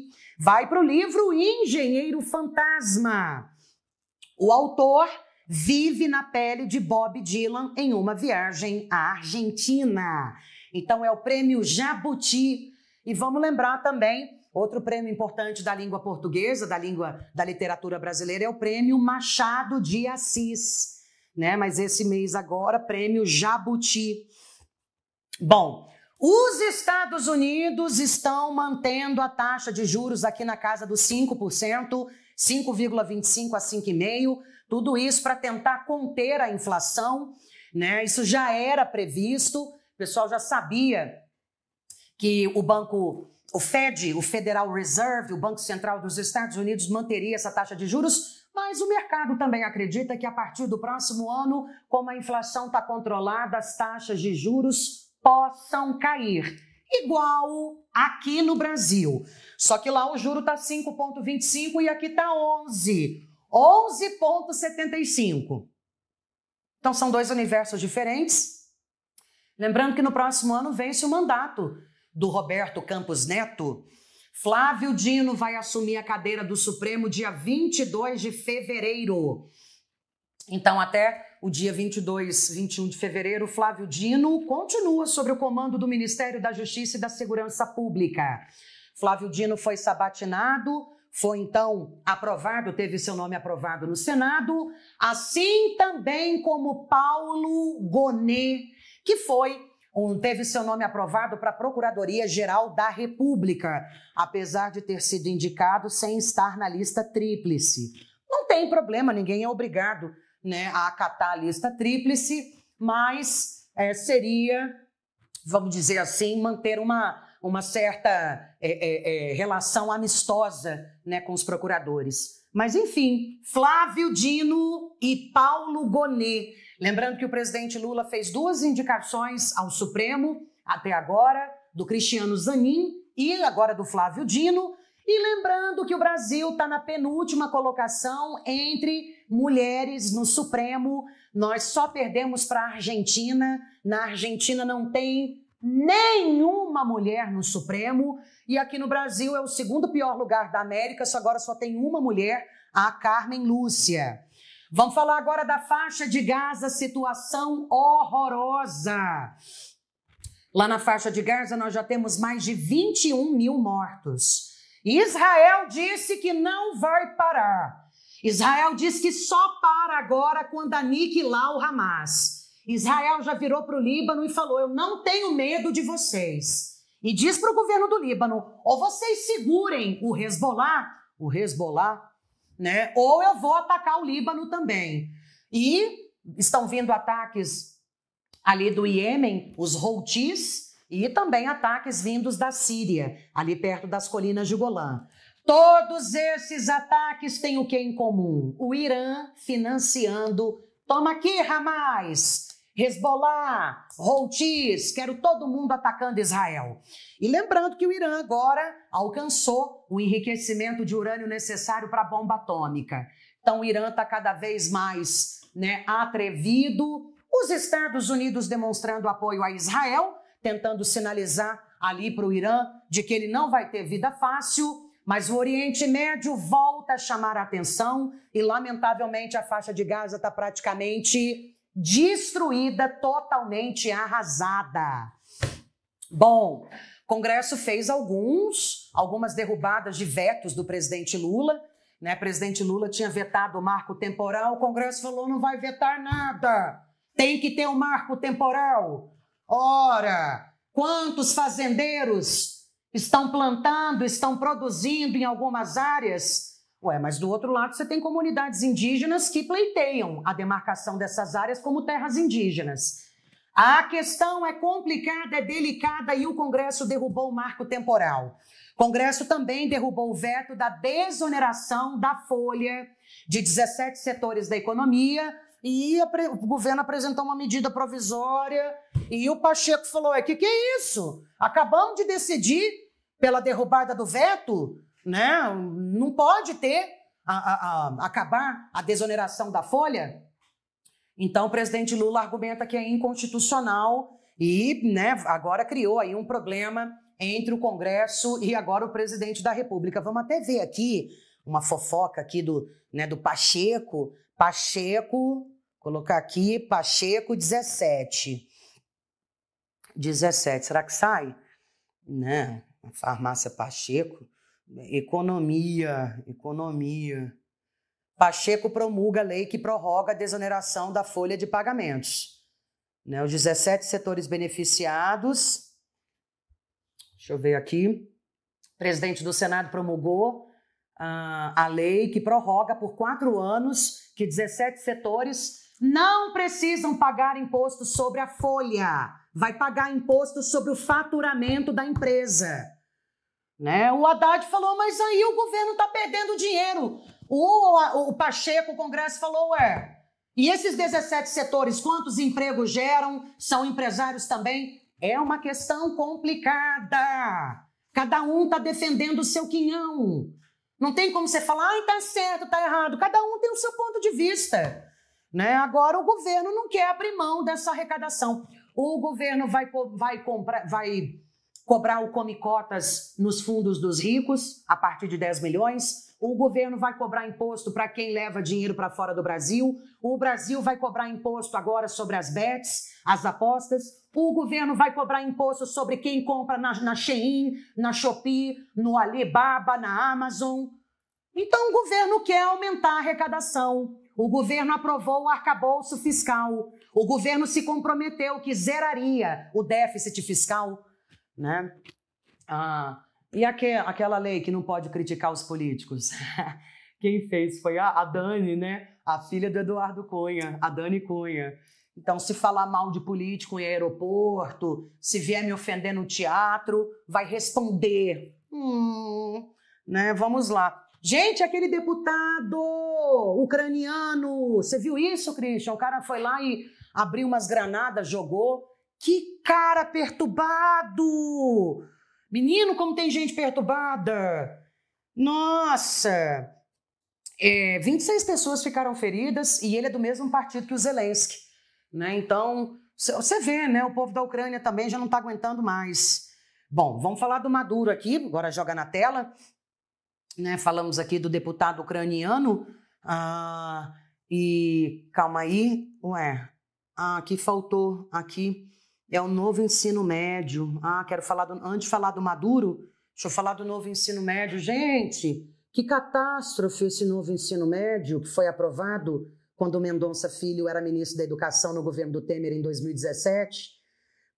Vai para o livro Engenheiro Fantasma. O autor vive na pele de Bob Dylan em uma viagem à Argentina. Então é o prêmio Jabuti. E vamos lembrar também, outro prêmio importante da língua portuguesa, da língua da literatura brasileira, é o prêmio Machado de Assis, né? Mas esse mês agora, prêmio Jabuti. Bom, os Estados Unidos estão mantendo a taxa de juros aqui na casa dos 5%, 5,25 a 5,5%, tudo isso para tentar conter a inflação, né? Isso já era previsto, o pessoal já sabia que o banco o Fed, o Federal Reserve, o Banco Central dos Estados Unidos manteria essa taxa de juros, mas o mercado também acredita que a partir do próximo ano, como a inflação está controlada, as taxas de juros possam cair. Igual aqui no Brasil. Só que lá o juro está 5,25 e aqui está 11. 11,75. Então são dois universos diferentes. Lembrando que no próximo ano vence o mandato do Roberto Campos Neto. Flávio Dino vai assumir a cadeira do Supremo dia 22 de fevereiro. Então, até o dia 22, 21 de fevereiro, Flávio Dino continua sob o comando do Ministério da Justiça e da Segurança Pública. Flávio Dino foi sabatinado, foi então aprovado, teve seu nome aprovado no Senado, assim também como Paulo Gonet, que foi um, teve seu nome aprovado para a Procuradoria-Geral da República, apesar de ter sido indicado sem estar na lista tríplice. Não tem problema, ninguém é obrigado né, a acatar a lista tríplice, mas é, seria, vamos dizer assim, manter uma, uma certa é, é, é relação amistosa né, com os procuradores. Mas, enfim, Flávio Dino e Paulo Gonet. Lembrando que o presidente Lula fez duas indicações ao Supremo até agora, do Cristiano Zanin e agora do Flávio Dino. E lembrando que o Brasil está na penúltima colocação entre mulheres no Supremo, nós só perdemos para a Argentina. Na Argentina não tem nenhuma mulher no Supremo. E aqui no Brasil é o segundo pior lugar da América, só agora só tem uma mulher, a Carmen Lúcia. Vamos falar agora da faixa de Gaza, situação horrorosa. Lá na faixa de Gaza, nós já temos mais de 21 mil mortos. Israel disse que não vai parar. Israel diz que só para agora quando aniquilar o Hamas. Israel já virou para o Líbano e falou: Eu não tenho medo de vocês. E diz para o governo do Líbano: ou vocês segurem o Hezbollah, o Hezbollah, né? Ou eu vou atacar o Líbano também. E estão vindo ataques ali do Iêmen, os Houthis, e também ataques vindos da Síria, ali perto das colinas de Golã. Todos esses ataques têm o que em comum? O Irã financiando, toma aqui Hamas, Hezbollah, Houthis, quero todo mundo atacando Israel. E lembrando que o Irã agora alcançou o enriquecimento de urânio necessário para a bomba atômica. Então o Irã está cada vez mais né, atrevido. Os Estados Unidos demonstrando apoio a Israel, tentando sinalizar ali para o Irã de que ele não vai ter vida fácil. Mas o Oriente Médio volta a chamar a atenção e, lamentavelmente, a faixa de Gaza está praticamente destruída, totalmente arrasada. Bom, o Congresso fez alguns, algumas derrubadas de vetos do presidente Lula. Né? O presidente Lula tinha vetado o marco temporal, o Congresso falou: não vai vetar nada, tem que ter um marco temporal. Ora, quantos fazendeiros estão plantando, estão produzindo em algumas áreas. Ué, mas do outro lado você tem comunidades indígenas que pleiteiam a demarcação dessas áreas como terras indígenas. A questão é complicada, é delicada e o Congresso derrubou o marco temporal. O Congresso também derrubou o veto da desoneração da folha de 17 setores da economia e o governo apresentou uma medida provisória e o Pacheco falou: "É que que é isso? Acabamos de decidir pela derrubada do veto, né? Não pode ter a, a, a acabar a desoneração da folha". Então o presidente Lula argumenta que é inconstitucional e, né, agora criou aí um problema entre o Congresso e agora o presidente da República. Vamos até ver aqui uma fofoca aqui do, né, do Pacheco. Pacheco Colocar aqui Pacheco 17. 17, será que sai? Não, farmácia Pacheco, economia, economia. Pacheco promulga a lei que prorroga a desoneração da folha de pagamentos. Né, os 17 setores beneficiados. Deixa eu ver aqui. O presidente do Senado promulgou uh, a lei que prorroga por quatro anos que 17 setores não precisam pagar imposto sobre a folha, vai pagar imposto sobre o faturamento da empresa. Né? O Haddad falou, mas aí o governo está perdendo dinheiro. O, o Pacheco, o Congresso, falou, ué, e esses 17 setores, quantos empregos geram? São empresários também? É uma questão complicada. Cada um está defendendo o seu quinhão. Não tem como você falar, ah, tá certo, tá errado. Cada um tem o seu ponto de vista. Né? Agora o governo não quer abrir mão dessa arrecadação. O governo vai, vai, comprar, vai cobrar o Comicotas nos fundos dos ricos, a partir de 10 milhões. O governo vai cobrar imposto para quem leva dinheiro para fora do Brasil. O Brasil vai cobrar imposto agora sobre as bets, as apostas. O governo vai cobrar imposto sobre quem compra na, na Shein, na Shopee, no Alibaba, na Amazon. Então o governo quer aumentar a arrecadação o governo aprovou o arcabouço fiscal, o governo se comprometeu que zeraria o déficit fiscal, né? Ah, e aqu aquela lei que não pode criticar os políticos? Quem fez foi a, a Dani, né? A filha do Eduardo Cunha, a Dani Cunha. Então, se falar mal de político em aeroporto, se vier me ofender no teatro, vai responder. Hum, né? Vamos lá. Gente, aquele deputado ucraniano, você viu isso, Christian? O cara foi lá e abriu umas granadas, jogou. Que cara perturbado! Menino, como tem gente perturbada! Nossa! É, 26 pessoas ficaram feridas e ele é do mesmo partido que o Zelensky. Né? Então, você vê, né? O povo da Ucrânia também já não está aguentando mais. Bom, vamos falar do Maduro aqui, agora joga na tela né, falamos aqui do deputado ucraniano, ah, e calma aí, ué, ah, aqui faltou, aqui é o novo ensino médio. Ah, quero falar do, antes de falar do Maduro, deixa eu falar do novo ensino médio. Gente, que catástrofe esse novo ensino médio que foi aprovado quando Mendonça Filho era ministro da Educação no governo do Temer em 2017.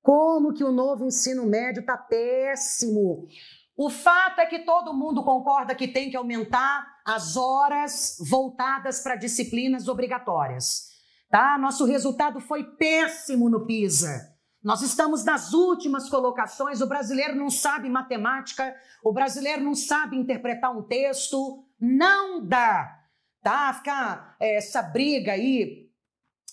Como que o novo ensino médio está péssimo? O fato é que todo mundo concorda que tem que aumentar as horas voltadas para disciplinas obrigatórias. Tá? Nosso resultado foi péssimo no PISA. Nós estamos nas últimas colocações. O brasileiro não sabe matemática, o brasileiro não sabe interpretar um texto. Não dá. Tá? Ficar eh, essa briga aí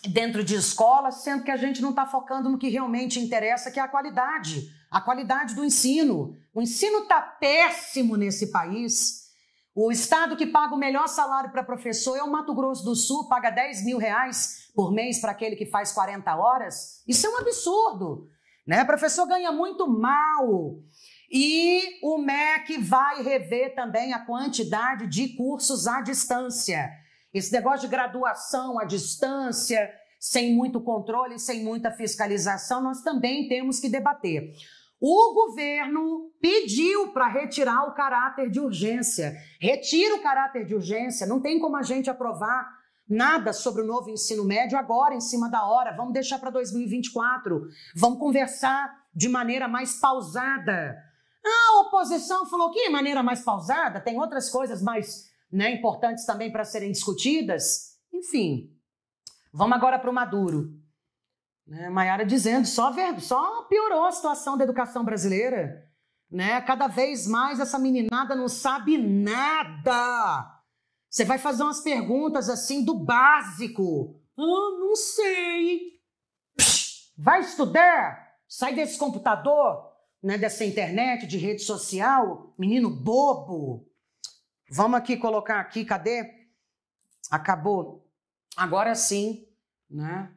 dentro de escola, sendo que a gente não está focando no que realmente interessa, que é a qualidade a qualidade do ensino. O ensino está péssimo nesse país. O estado que paga o melhor salário para professor é o Mato Grosso do Sul, paga 10 mil reais por mês para aquele que faz 40 horas. Isso é um absurdo. Né? O professor ganha muito mal. E o MEC vai rever também a quantidade de cursos à distância. Esse negócio de graduação à distância, sem muito controle, sem muita fiscalização, nós também temos que debater. O governo pediu para retirar o caráter de urgência. Retira o caráter de urgência, não tem como a gente aprovar nada sobre o novo ensino médio agora, em cima da hora. Vamos deixar para 2024. Vamos conversar de maneira mais pausada. A oposição falou que maneira mais pausada, tem outras coisas mais né, importantes também para serem discutidas. Enfim, vamos agora para o Maduro. Né? Maiara dizendo, só, ver, só piorou a situação da educação brasileira. Né? Cada vez mais essa meninada não sabe nada. Você vai fazer umas perguntas assim do básico. Ah, não sei. vai estudar? Sai desse computador, né, dessa internet, de rede social, menino bobo. Vamos aqui colocar aqui, cadê? Acabou. Agora sim, né?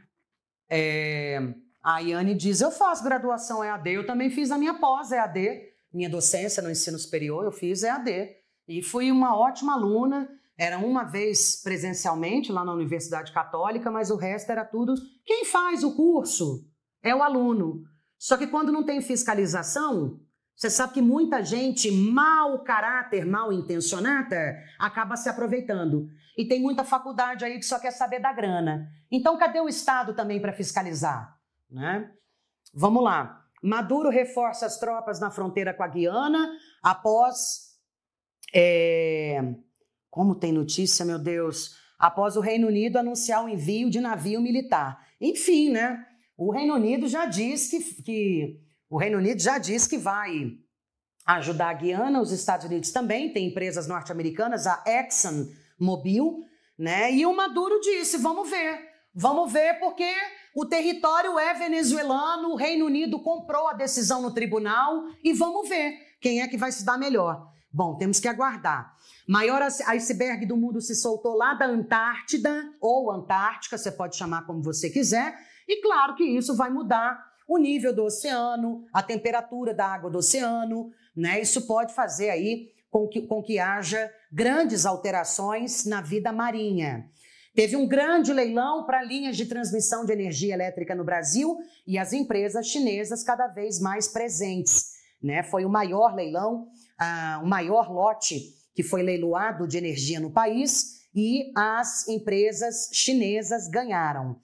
É, a Iane diz: Eu faço graduação EAD, eu também fiz a minha pós EAD, minha docência no ensino superior, eu fiz EAD. E fui uma ótima aluna, era uma vez presencialmente lá na Universidade Católica, mas o resto era tudo. Quem faz o curso é o aluno. Só que quando não tem fiscalização, você sabe que muita gente mau caráter, mal intencionada, acaba se aproveitando. E tem muita faculdade aí que só quer saber da grana. Então, cadê o Estado também para fiscalizar? Né? Vamos lá. Maduro reforça as tropas na fronteira com a Guiana após. É... Como tem notícia, meu Deus? Após o Reino Unido anunciar o envio de navio militar. Enfim, né? O Reino Unido já diz que, que o Reino Unido já disse que vai ajudar a Guiana, os Estados Unidos também, tem empresas norte-americanas, a Exxon Mobil, né? E o Maduro disse: vamos ver, vamos ver, porque o território é venezuelano, o Reino Unido comprou a decisão no tribunal e vamos ver quem é que vai se dar melhor. Bom, temos que aguardar. Maior iceberg do mundo se soltou lá da Antártida, ou Antártica, você pode chamar como você quiser, e claro que isso vai mudar o nível do oceano, a temperatura da água do oceano, né? Isso pode fazer aí com que, com que haja grandes alterações na vida marinha. Teve um grande leilão para linhas de transmissão de energia elétrica no Brasil e as empresas chinesas cada vez mais presentes. Né? Foi o maior leilão, ah, o maior lote que foi leiloado de energia no país e as empresas chinesas ganharam.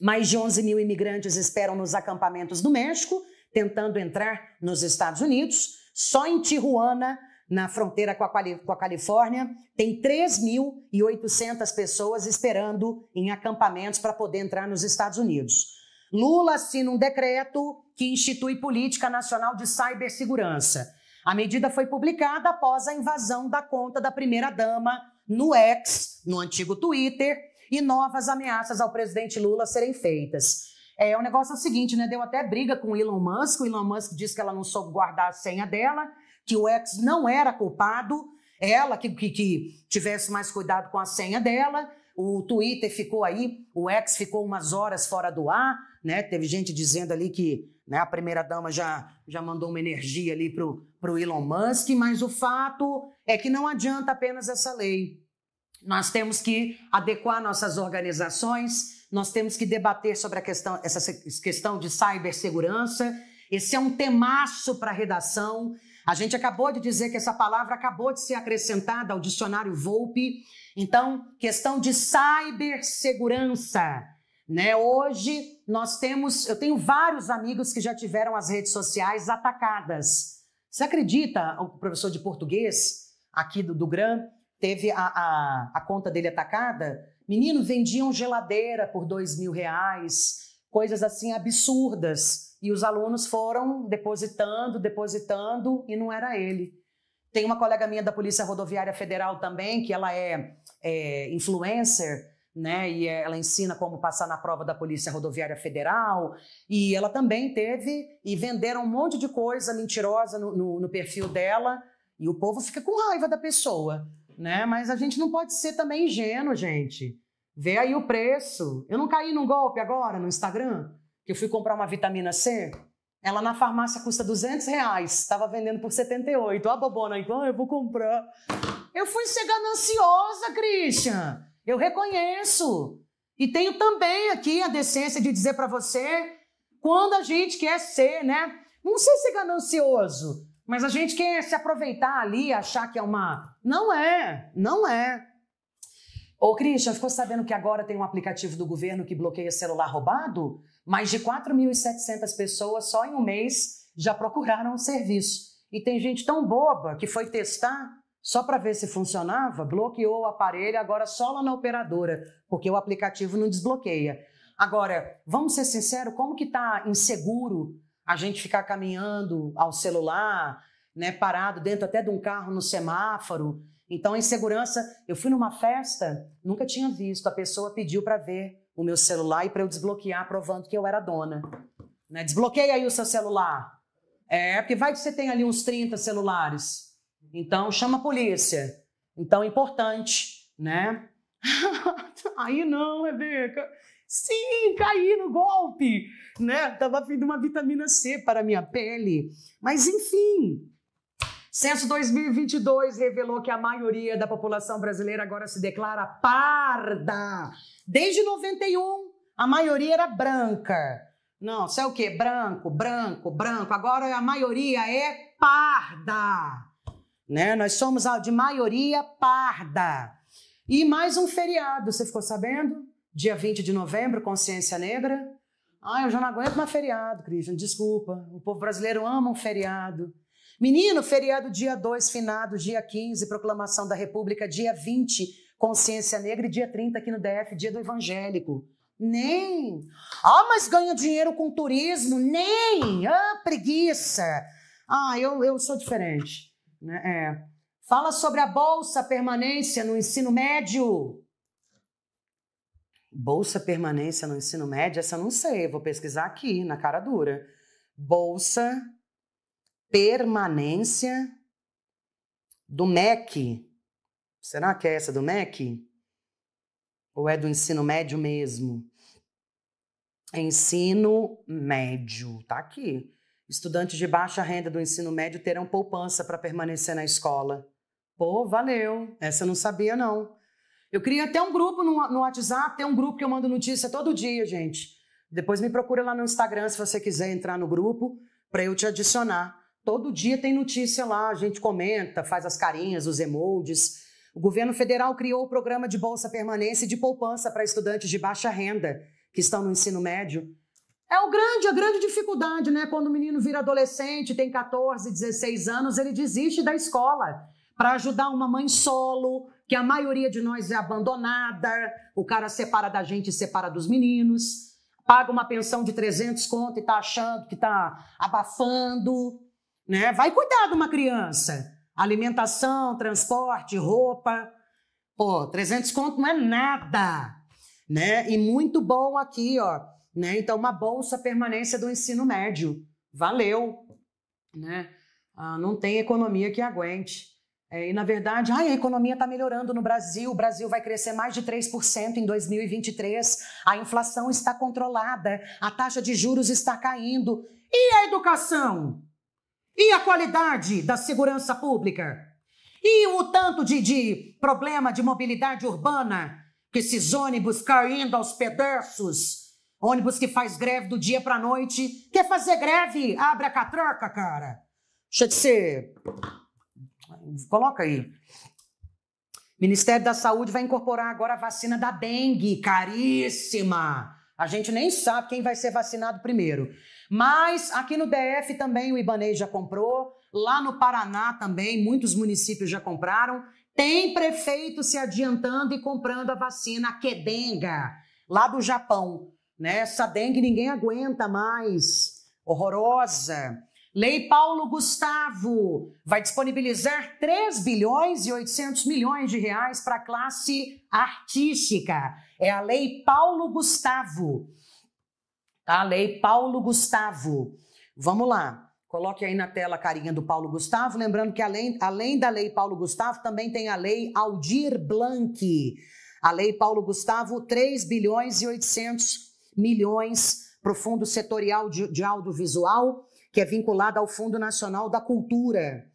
Mais de 11 mil imigrantes esperam nos acampamentos do México, tentando entrar nos Estados Unidos. Só em Tijuana, na fronteira com a, com a Califórnia, tem 3.800 pessoas esperando em acampamentos para poder entrar nos Estados Unidos. Lula assina um decreto que institui política nacional de cibersegurança. A medida foi publicada após a invasão da conta da primeira-dama no ex, no antigo Twitter, e novas ameaças ao presidente Lula serem feitas. É, o negócio é o seguinte, né? Deu até briga com o Elon Musk. O Elon Musk disse que ela não soube guardar a senha dela, que o ex não era culpado, ela que, que, que tivesse mais cuidado com a senha dela. O Twitter ficou aí, o ex ficou umas horas fora do ar, né? Teve gente dizendo ali que né, a primeira-dama já, já mandou uma energia ali para o Elon Musk, mas o fato é que não adianta apenas essa lei. Nós temos que adequar nossas organizações, nós temos que debater sobre a questão, essa questão de cibersegurança. Esse é um temaço para a redação. A gente acabou de dizer que essa palavra acabou de ser acrescentada ao dicionário Volpe. Então, questão de cibersegurança. Né? Hoje nós temos, eu tenho vários amigos que já tiveram as redes sociais atacadas. Você acredita, o professor de português aqui do, do GRAM, teve a, a, a conta dele atacada, Menino, vendiam geladeira por dois mil reais, coisas assim absurdas. E os alunos foram depositando, depositando, e não era ele. Tem uma colega minha da Polícia Rodoviária Federal também, que ela é, é influencer, né? E ela ensina como passar na prova da Polícia Rodoviária Federal. E ela também teve e venderam um monte de coisa mentirosa no, no, no perfil dela. E o povo fica com raiva da pessoa né? Mas a gente não pode ser também ingênuo, gente. Vê aí o preço. Eu não caí num golpe agora no Instagram, que eu fui comprar uma vitamina C. Ela na farmácia custa 200 reais, estava vendendo por 78. A bobona, então eu vou comprar. Eu fui ser gananciosa, Christian. Eu reconheço. E tenho também aqui a decência de dizer para você quando a gente quer ser, né? Não sei ser é ganancioso, mas a gente quer se aproveitar ali, achar que é uma. Não é, não é. Ô, Christian, ficou sabendo que agora tem um aplicativo do governo que bloqueia celular roubado? Mais de 4.700 pessoas só em um mês já procuraram o serviço. E tem gente tão boba que foi testar só para ver se funcionava, bloqueou o aparelho, agora só lá na operadora, porque o aplicativo não desbloqueia. Agora, vamos ser sinceros, como que está inseguro a gente ficar caminhando ao celular, né, parado dentro até de um carro no semáforo. Então, a insegurança. Eu fui numa festa, nunca tinha visto. A pessoa pediu para ver o meu celular e para eu desbloquear, provando que eu era dona. Né? Desbloqueia aí o seu celular. É, porque vai que você tem ali uns 30 celulares. Então, chama a polícia. Então, importante, né? aí não, Rebeca. Sim, caí no golpe, né? Tava vindo de uma vitamina C para minha pele. Mas enfim, Censo 2022 revelou que a maioria da população brasileira agora se declara parda. Desde 91, a maioria era branca. Não, sei é o que, branco, branco, branco. Agora a maioria é parda. Né? Nós somos de maioria parda. E mais um feriado, você ficou sabendo? dia 20 de novembro, Consciência Negra. Ah, eu já não aguento mais feriado, Christian, desculpa. O povo brasileiro ama um feriado. Menino, feriado dia 2, finado, dia 15, proclamação da República, dia 20, Consciência Negra, e dia 30 aqui no DF, dia do evangélico. Nem. Ah, mas ganha dinheiro com turismo? Nem. Ah, preguiça. Ah, eu, eu sou diferente. Né, é. Fala sobre a bolsa permanência no ensino médio. Bolsa permanência no ensino médio, essa eu não sei, vou pesquisar aqui, na cara dura. Bolsa permanência do MEC. Será que é essa do MEC? Ou é do ensino médio mesmo? Ensino médio, tá aqui. Estudantes de baixa renda do ensino médio terão poupança para permanecer na escola. Pô, valeu. Essa eu não sabia, não. Eu criei até um grupo no, no WhatsApp, tem um grupo que eu mando notícia todo dia, gente. Depois me procura lá no Instagram se você quiser entrar no grupo para eu te adicionar. Todo dia tem notícia lá, a gente comenta, faz as carinhas, os emojis. O governo federal criou o programa de bolsa permanência e de poupança para estudantes de baixa renda que estão no ensino médio. É o grande, a grande dificuldade, né? Quando o menino vira adolescente, tem 14, 16 anos, ele desiste da escola para ajudar uma mãe solo, que a maioria de nós é abandonada, o cara separa da gente e separa dos meninos, paga uma pensão de 300 conto e tá achando que tá abafando, né? Vai cuidar de uma criança. Alimentação, transporte, roupa. Pô, 300 conto não é nada, né? E muito bom aqui, ó, né? Então uma bolsa permanência do ensino médio. Valeu, né? Ah, não tem economia que aguente. É, e, na verdade, ai, a economia está melhorando no Brasil, o Brasil vai crescer mais de 3% em 2023, a inflação está controlada, a taxa de juros está caindo. E a educação? E a qualidade da segurança pública? E o tanto de, de problema de mobilidade urbana que esses ônibus caindo aos pedaços? Ônibus que faz greve do dia para noite. Quer fazer greve? Abre a catraca, cara. Deixa de ser coloca aí. Ministério da Saúde vai incorporar agora a vacina da dengue, caríssima. A gente nem sabe quem vai ser vacinado primeiro. Mas aqui no DF também o Ibanez já comprou, lá no Paraná também, muitos municípios já compraram. Tem prefeito se adiantando e comprando a vacina Kedenga, lá do Japão. Né? Essa dengue ninguém aguenta mais, horrorosa. Lei Paulo Gustavo vai disponibilizar 3 bilhões e 800 milhões de reais para a classe artística. É a Lei Paulo Gustavo. A tá? Lei Paulo Gustavo. Vamos lá. Coloque aí na tela a carinha do Paulo Gustavo. Lembrando que além, além da Lei Paulo Gustavo, também tem a Lei Aldir Blanc. A Lei Paulo Gustavo, 3 bilhões e 800 milhões para o Fundo Setorial de, de Audiovisual que é vinculada ao Fundo Nacional da Cultura.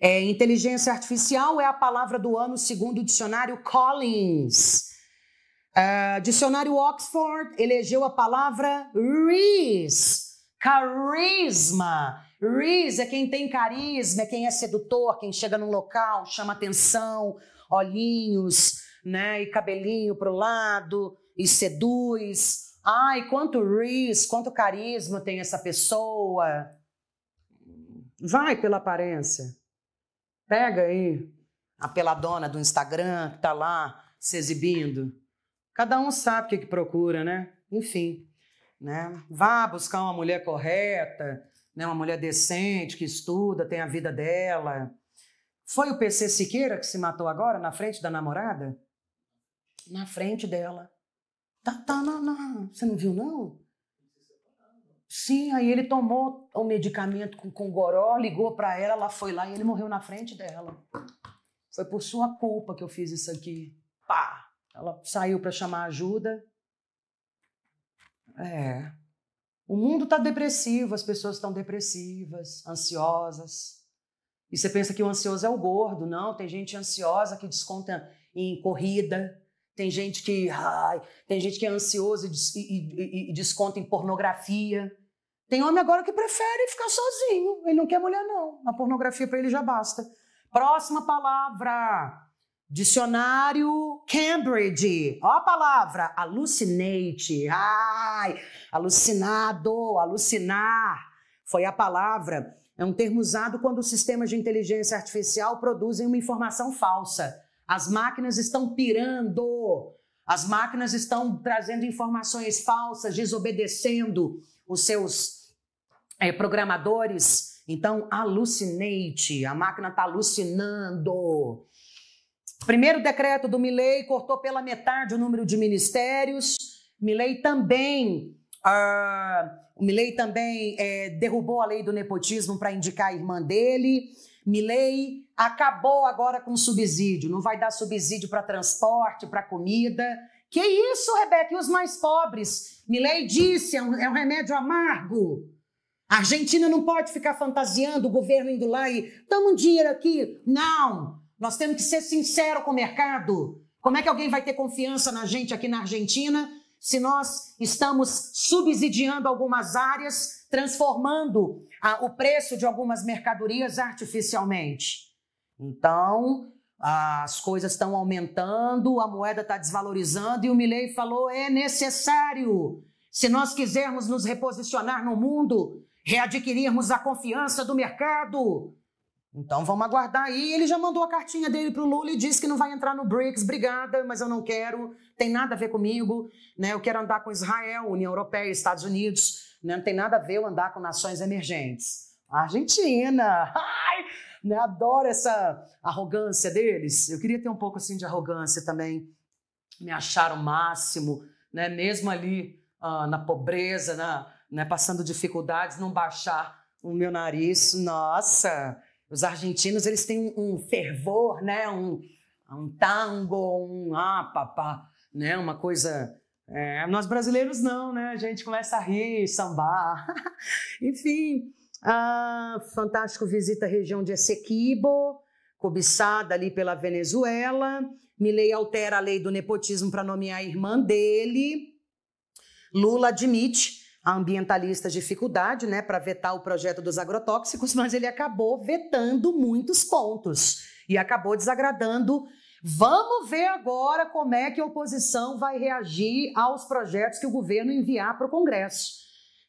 É, inteligência artificial é a palavra do ano segundo o dicionário Collins. Uh, dicionário Oxford elegeu a palavra RIS, carisma. RIS é quem tem carisma, é quem é sedutor, quem chega num local, chama atenção, olhinhos, né, e cabelinho para o lado, e seduz. Ai, quanto ris, quanto carisma tem essa pessoa. Vai pela aparência. Pega aí a peladona do Instagram que tá lá se exibindo. Cada um sabe o que, que procura, né? Enfim, né? Vá buscar uma mulher correta, né? uma mulher decente, que estuda, tem a vida dela. Foi o PC Siqueira que se matou agora na frente da namorada? Na frente dela. Tá, tá, não, não. Você não viu, não? Sim, aí ele tomou o medicamento com, com goró, ligou para ela, ela foi lá e ele morreu na frente dela. Foi por sua culpa que eu fiz isso aqui. Pá! Ela saiu para chamar ajuda. É. O mundo tá depressivo, as pessoas estão depressivas, ansiosas. E você pensa que o ansioso é o gordo, não? Tem gente ansiosa que desconta em corrida, tem gente que ai, tem gente que é ansioso e, e, e, e, desconta em pornografia. Tem homem agora que prefere ficar sozinho, ele não quer mulher não, a pornografia para ele já basta. Próxima palavra, dicionário Cambridge. Ó a palavra, alucinate. Ai, alucinado, alucinar. Foi a palavra. É um termo usado quando os sistemas de inteligência artificial produzem uma informação falsa as máquinas estão pirando, as máquinas estão trazendo informações falsas, desobedecendo os seus é, programadores. Então, alucinate, a máquina está alucinando. Primeiro decreto do Milley cortou pela metade o número de ministérios. Milley também, uh, Milley também é, derrubou a lei do nepotismo para indicar a irmã dele. Milei acabou agora com subsídio, não vai dar subsídio para transporte, para comida. Que isso, Rebeca? E os mais pobres? Milei disse, é um, é um remédio amargo. A Argentina não pode ficar fantasiando o governo indo lá e toma um dinheiro aqui. Não! Nós temos que ser sinceros com o mercado. Como é que alguém vai ter confiança na gente aqui na Argentina se nós estamos subsidiando algumas áreas, transformando ah, o preço de algumas mercadorias artificialmente. Então, as coisas estão aumentando, a moeda está desvalorizando e o Milley falou: é necessário. Se nós quisermos nos reposicionar no mundo, readquirirmos a confiança do mercado, então vamos aguardar aí. Ele já mandou a cartinha dele para o Lula e disse que não vai entrar no BRICS. Obrigada, mas eu não quero. Tem nada a ver comigo. Né? Eu quero andar com Israel, União Europeia, Estados Unidos. Né? Não tem nada a ver eu andar com nações emergentes. Argentina! Ai, né? Adoro essa arrogância deles. Eu queria ter um pouco assim de arrogância também. Me achar o máximo, né? mesmo ali ah, na pobreza, na, né? passando dificuldades, não baixar o meu nariz. Nossa! Os argentinos, eles têm um, fervor, né? Um, um tango, um ah, papá, né? Uma coisa... É, nós brasileiros não, né? A gente começa a rir, sambar, enfim... Ah, fantástico visita a região de Essequibo, cobiçada ali pela Venezuela. Milley altera a lei do nepotismo para nomear a irmã dele. Lula admite ambientalistas dificuldade né, para vetar o projeto dos agrotóxicos, mas ele acabou vetando muitos pontos e acabou desagradando. Vamos ver agora como é que a oposição vai reagir aos projetos que o governo enviar para o Congresso.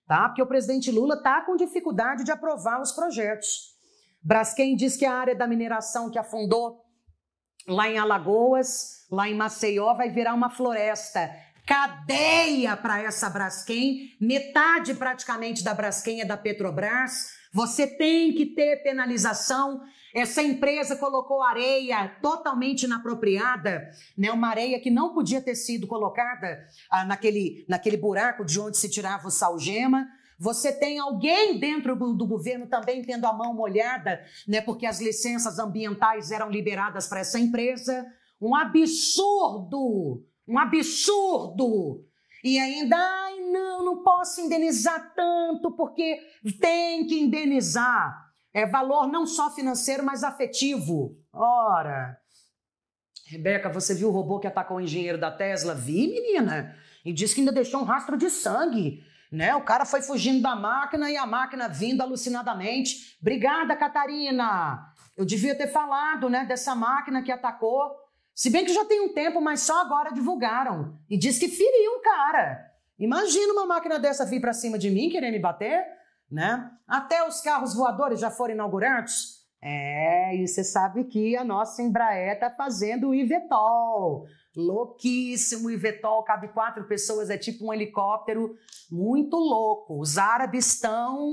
Tá? Porque o presidente Lula está com dificuldade de aprovar os projetos. Braskem diz que a área da mineração que afundou lá em Alagoas, lá em Maceió, vai virar uma floresta cadeia para essa Braskem, metade praticamente da Braskem é da Petrobras. Você tem que ter penalização. Essa empresa colocou areia totalmente inapropriada, né? uma areia que não podia ter sido colocada ah, naquele, naquele buraco de onde se tirava o salgema. Você tem alguém dentro do governo também tendo a mão molhada, né? Porque as licenças ambientais eram liberadas para essa empresa. Um absurdo um absurdo! E ainda, ai, não, não posso indenizar tanto, porque tem que indenizar. É valor não só financeiro, mas afetivo. Ora, Rebeca, você viu o robô que atacou o engenheiro da Tesla? Vi, menina. E disse que ainda deixou um rastro de sangue. Né? O cara foi fugindo da máquina e a máquina vindo alucinadamente. Obrigada, Catarina. Eu devia ter falado, né, dessa máquina que atacou se bem que já tem um tempo, mas só agora divulgaram. E diz que feriu um cara. Imagina uma máquina dessa vir para cima de mim, querer me bater, né? Até os carros voadores já foram inaugurados. É, e você sabe que a nossa Embraer tá fazendo o Ivetol. Louquíssimo Ivetol, cabe quatro pessoas, é tipo um helicóptero. Muito louco. Os árabes estão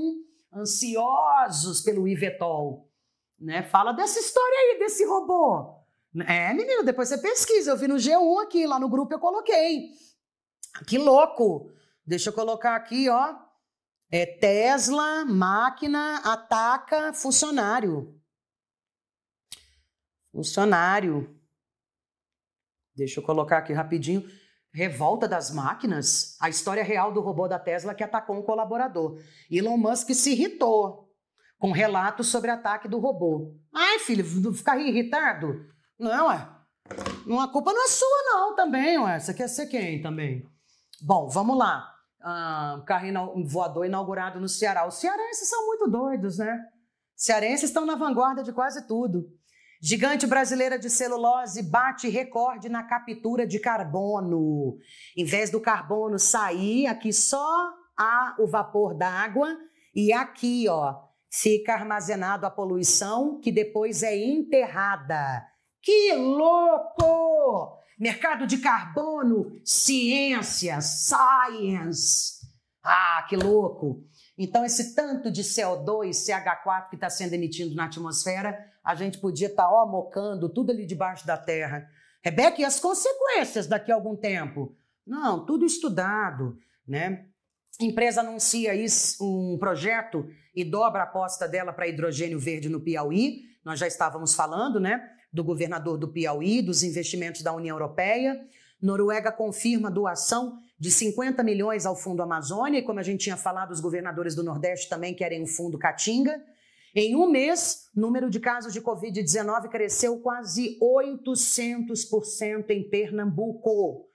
ansiosos pelo Ivetol. Né? Fala dessa história aí, desse robô. É, menino, depois você pesquisa. Eu vi no G1 aqui, lá no grupo eu coloquei. Que louco! Deixa eu colocar aqui, ó. É Tesla, máquina, ataca funcionário. Funcionário. Deixa eu colocar aqui rapidinho. Revolta das máquinas? A história real do robô da Tesla que atacou um colaborador. Elon Musk se irritou com relatos sobre ataque do robô. Ai, filho, ficar irritado? Não, é. Não, a culpa não é sua, não, também, ué. Você quer ser quem também? Bom, vamos lá. Ah, carro voador inaugurado no Ceará. Os cearenses são muito doidos, né? Cearenses estão na vanguarda de quase tudo. Gigante brasileira de celulose bate recorde na captura de carbono. Em vez do carbono sair, aqui só há o vapor da água e aqui, ó, fica armazenado a poluição que depois é enterrada. Que louco! Mercado de carbono, ciência, science. Ah, que louco! Então, esse tanto de CO2, CH4 que está sendo emitido na atmosfera, a gente podia estar tá, mocando tudo ali debaixo da terra. Rebeca, e as consequências daqui a algum tempo? Não, tudo estudado, né? Empresa anuncia aí um projeto e dobra a aposta dela para hidrogênio verde no Piauí. Nós já estávamos falando, né? do governador do Piauí, dos investimentos da União Europeia. Noruega confirma doação de 50 milhões ao Fundo Amazônia, e como a gente tinha falado, os governadores do Nordeste também querem um fundo Catinga. Em um mês, o número de casos de Covid-19 cresceu quase 800% em Pernambuco.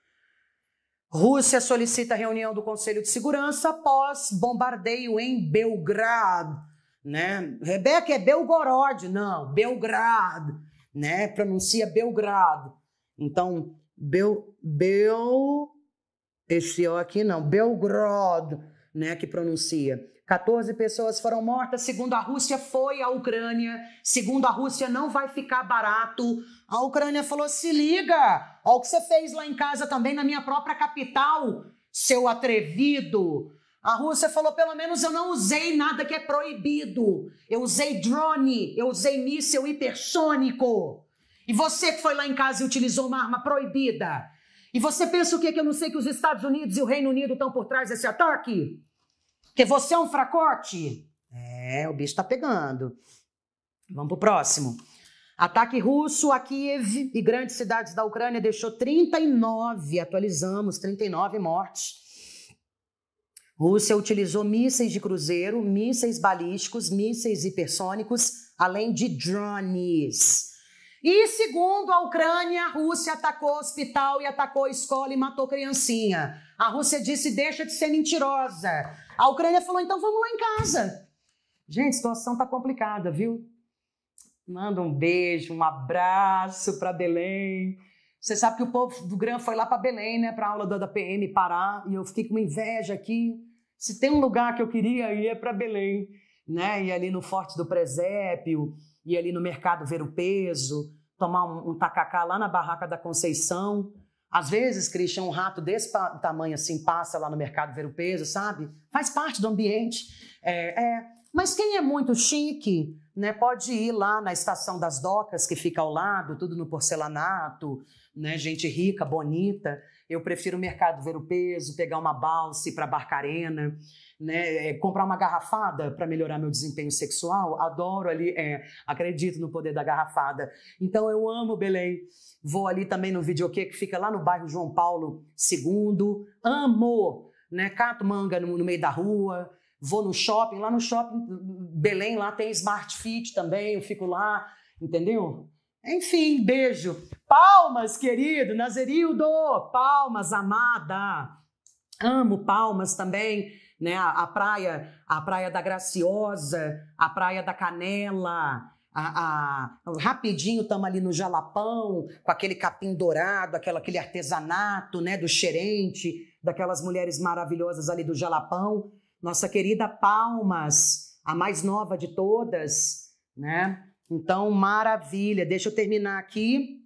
Rússia solicita reunião do Conselho de Segurança após bombardeio em Belgrado. Né? Rebeca, é Belgorod, não, Belgrado né? Pronuncia Belgrado. Então, Bel, Bel, esse O aqui não, Belgrado, né? Que pronuncia. 14 pessoas foram mortas. Segundo a Rússia, foi a Ucrânia. Segundo a Rússia, não vai ficar barato. A Ucrânia falou: se liga, olha o que você fez lá em casa também, na minha própria capital, seu atrevido. A Rússia falou: pelo menos eu não usei nada que é proibido. Eu usei drone, eu usei míssil hipersônico. E você que foi lá em casa e utilizou uma arma proibida. E você pensa o quê? Que eu não sei que os Estados Unidos e o Reino Unido estão por trás desse ataque? Que você é um fracote? É, o bicho está pegando. Vamos pro próximo. Ataque russo a Kiev e grandes cidades da Ucrânia deixou 39, atualizamos, 39 mortes. Rússia utilizou mísseis de cruzeiro, mísseis balísticos, mísseis hipersônicos, além de drones. E segundo a Ucrânia, a Rússia atacou hospital e atacou escola e matou criancinha. A Rússia disse: deixa de ser mentirosa. A Ucrânia falou: então vamos lá em casa. Gente, a situação tá complicada, viu? Manda um beijo, um abraço para Belém. Você sabe que o povo do Gran foi lá para Belém, né, para aula da PM Pará, e eu fiquei com uma inveja aqui. Se tem um lugar que eu queria ir é para Belém, né? E ali no Forte do Presépio, e ali no mercado ver o peso, tomar um, um tacacá lá na barraca da Conceição. Às vezes, Christian, um rato desse tamanho assim passa lá no mercado ver o peso, sabe? Faz parte do ambiente. É, é. Mas quem é muito chique, né, pode ir lá na estação das docas que fica ao lado, tudo no porcelanato, né, gente rica, bonita. Eu prefiro o mercado ver o peso, pegar uma balsa para barcarena, né? É, comprar uma garrafada para melhorar meu desempenho sexual. Adoro ali, é, acredito no poder da garrafada. Então eu amo Belém. Vou ali também no videokê que fica lá no bairro João Paulo II. Amo, né? Cato manga no, no meio da rua vou no shopping, lá no shopping Belém lá tem Smart Fit também, eu fico lá, entendeu? Enfim, beijo. Palmas, querido, Nazerildo, palmas, amada. Amo palmas também, né? A, a praia, a praia da Graciosa, a praia da Canela. A, a, rapidinho estamos ali no Jalapão, com aquele capim dourado, aquela, aquele artesanato, né, do xerente, daquelas mulheres maravilhosas ali do Jalapão. Nossa querida Palmas, a mais nova de todas, né? Então, maravilha. Deixa eu terminar aqui.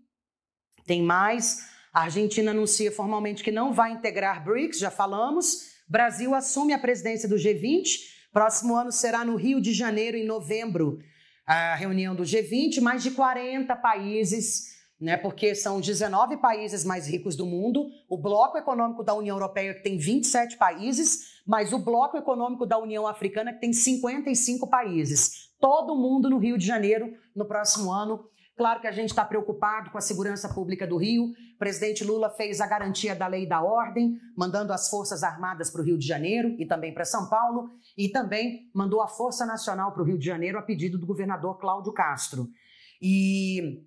Tem mais. A Argentina anuncia formalmente que não vai integrar BRICS, já falamos. Brasil assume a presidência do G20. Próximo ano será no Rio de Janeiro, em novembro, a reunião do G20. Mais de 40 países, né, porque são 19 países mais ricos do mundo. O Bloco Econômico da União Europeia, que tem 27 países, mas o Bloco Econômico da União Africana, que tem 55 países todo mundo no Rio de Janeiro no próximo ano. Claro que a gente está preocupado com a segurança pública do Rio. O presidente Lula fez a garantia da lei e da ordem, mandando as Forças Armadas para o Rio de Janeiro e também para São Paulo, e também mandou a Força Nacional para o Rio de Janeiro a pedido do governador Cláudio Castro. E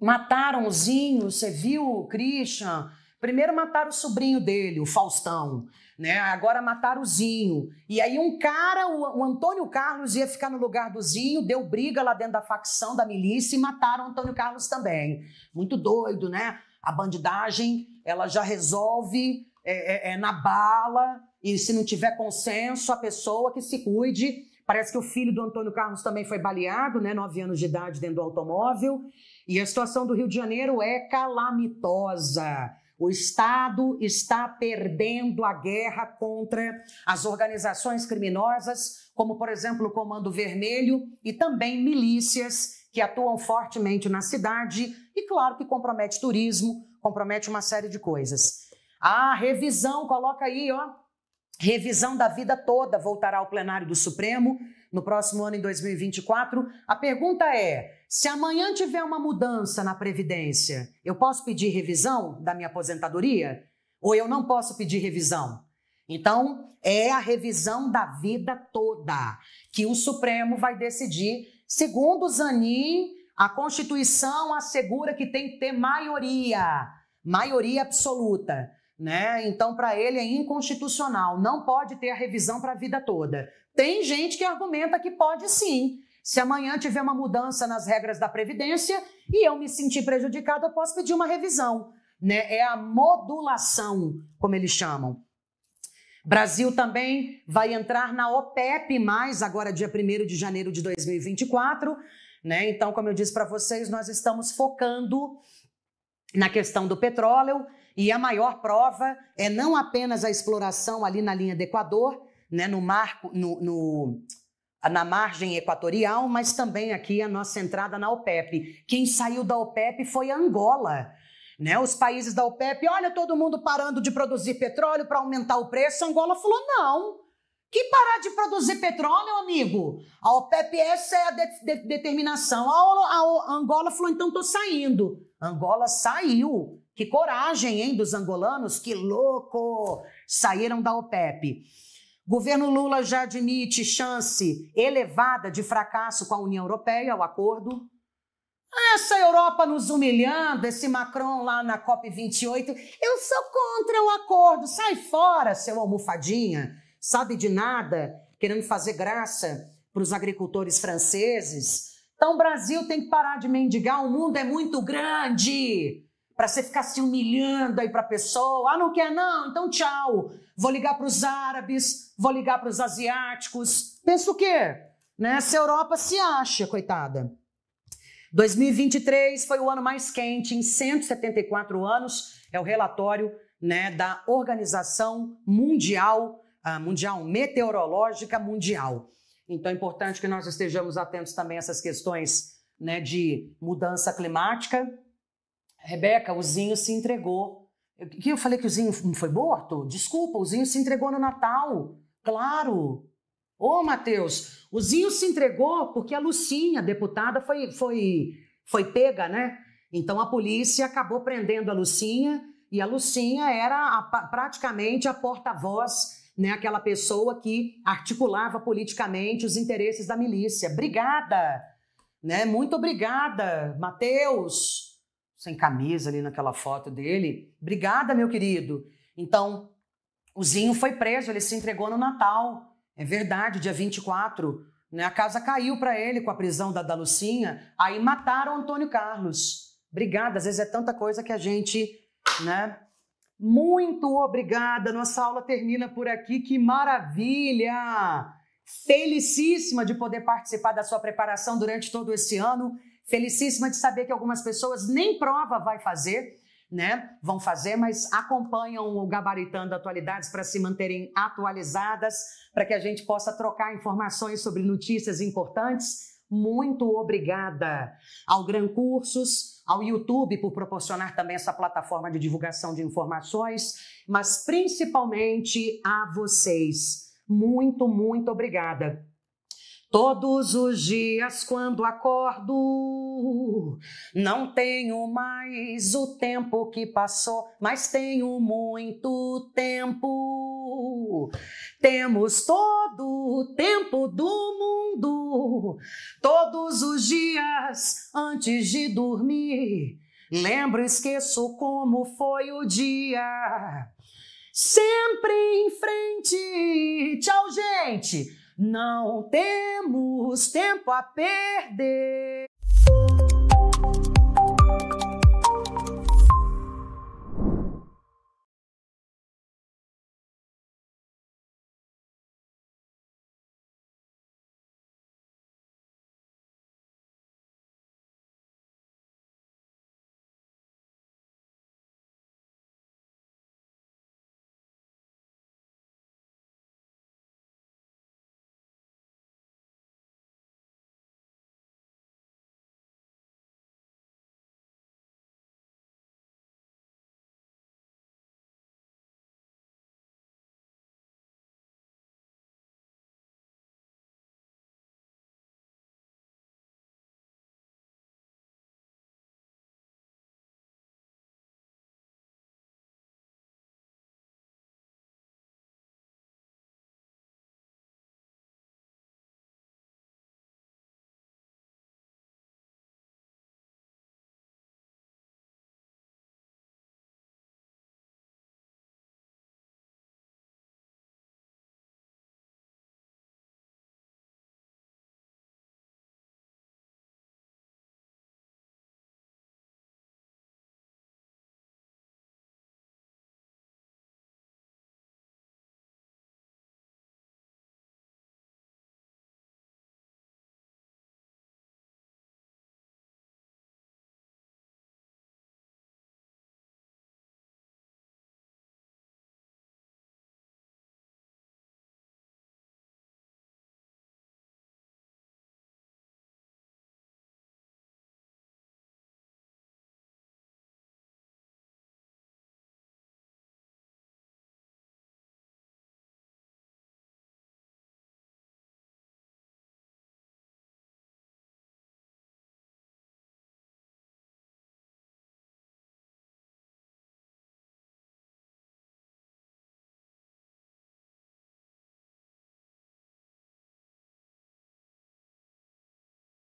mataram o Zinho, você viu, Christian? Primeiro mataram o sobrinho dele, o Faustão né? Agora mataram o Zinho. E aí um cara, o, Antônio Carlos ia ficar no lugar do Zinho, deu briga lá dentro da facção da milícia e mataram o Antônio Carlos também. Muito doido, né? A bandidagem, ela já resolve é, é, é na bala e se não tiver consenso, a pessoa que se cuide. Parece que o filho do Antônio Carlos também foi baleado, né? Nove anos de idade dentro do automóvel. E a situação do Rio de Janeiro é calamitosa. O Estado está perdendo a guerra contra as organizações criminosas, como, por exemplo, o Comando Vermelho e também milícias que atuam fortemente na cidade e, claro, que compromete turismo, compromete uma série de coisas. A revisão, coloca aí, ó, revisão da vida toda voltará ao plenário do Supremo no próximo ano, em 2024. A pergunta é: se amanhã tiver uma mudança na Previdência, eu posso pedir revisão da minha aposentadoria? Ou eu não posso pedir revisão? Então, é a revisão da vida toda que o Supremo vai decidir. Segundo Zanin, a Constituição assegura que tem que ter maioria, maioria absoluta. Né? Então, para ele é inconstitucional, não pode ter a revisão para a vida toda. Tem gente que argumenta que pode sim, se amanhã tiver uma mudança nas regras da Previdência e eu me sentir prejudicado, eu posso pedir uma revisão. Né? É a modulação, como eles chamam. Brasil também vai entrar na OPEP, mais agora dia 1 de janeiro de 2024. Né? Então, como eu disse para vocês, nós estamos focando na questão do petróleo e a maior prova é não apenas a exploração ali na linha do Equador, né, no marco, no, no na margem equatorial, mas também aqui a nossa entrada na OPEP. Quem saiu da OPEP foi a Angola. Né? Os países da OPEP, olha todo mundo parando de produzir petróleo para aumentar o preço. A Angola falou: não. Que parar de produzir petróleo, amigo? A OPEP, essa é a de de determinação. A, a, Angola falou: então estou saindo. A Angola saiu. Que coragem, hein, dos angolanos? Que louco! Saíram da OPEP. Governo Lula já admite chance elevada de fracasso com a União Europeia, o acordo. Essa Europa nos humilhando, esse Macron lá na COP28. Eu sou contra o acordo, sai fora, seu almofadinha. Sabe de nada, querendo fazer graça para os agricultores franceses. Então, o Brasil tem que parar de mendigar, o mundo é muito grande para você ficar se humilhando aí para a pessoa. Ah, não quer não? Então tchau. Vou ligar para os árabes, vou ligar para os asiáticos. Pensa o quê? Né? Essa Europa se acha, coitada. 2023 foi o ano mais quente em 174 anos, é o relatório né, da Organização Mundial, uh, Mundial Meteorológica Mundial. Então é importante que nós estejamos atentos também a essas questões né, de mudança climática, Rebeca, o Zinho se entregou. Eu, que eu falei que o Zinho não foi morto. Desculpa, o Zinho se entregou no Natal. Claro. Ô, Matheus, o Zinho se entregou porque a Lucinha, deputada, foi, foi, foi pega, né? Então a polícia acabou prendendo a Lucinha e a Lucinha era a, praticamente a porta-voz, né? Aquela pessoa que articulava politicamente os interesses da milícia. Obrigada, né? Muito obrigada, Matheus sem camisa ali naquela foto dele. Obrigada, meu querido. Então, o Zinho foi preso, ele se entregou no Natal. É verdade, dia 24. Né? A casa caiu para ele com a prisão da, da Lucinha. Aí mataram Antônio Carlos. Obrigada, às vezes é tanta coisa que a gente, né? Muito obrigada. Nossa aula termina por aqui. Que maravilha! Felicíssima de poder participar da sua preparação durante todo esse ano felicíssima de saber que algumas pessoas nem prova vai fazer, né? Vão fazer, mas acompanham o gabaritando atualidades para se manterem atualizadas, para que a gente possa trocar informações sobre notícias importantes. Muito obrigada ao Gran Cursos, ao YouTube por proporcionar também essa plataforma de divulgação de informações, mas principalmente a vocês. Muito, muito obrigada. Todos os dias quando acordo, não tenho mais o tempo que passou, mas tenho muito tempo. Temos todo o tempo do mundo, todos os dias antes de dormir. Lembro, e esqueço como foi o dia. Sempre em frente. Tchau, gente! Não temos tempo a perder.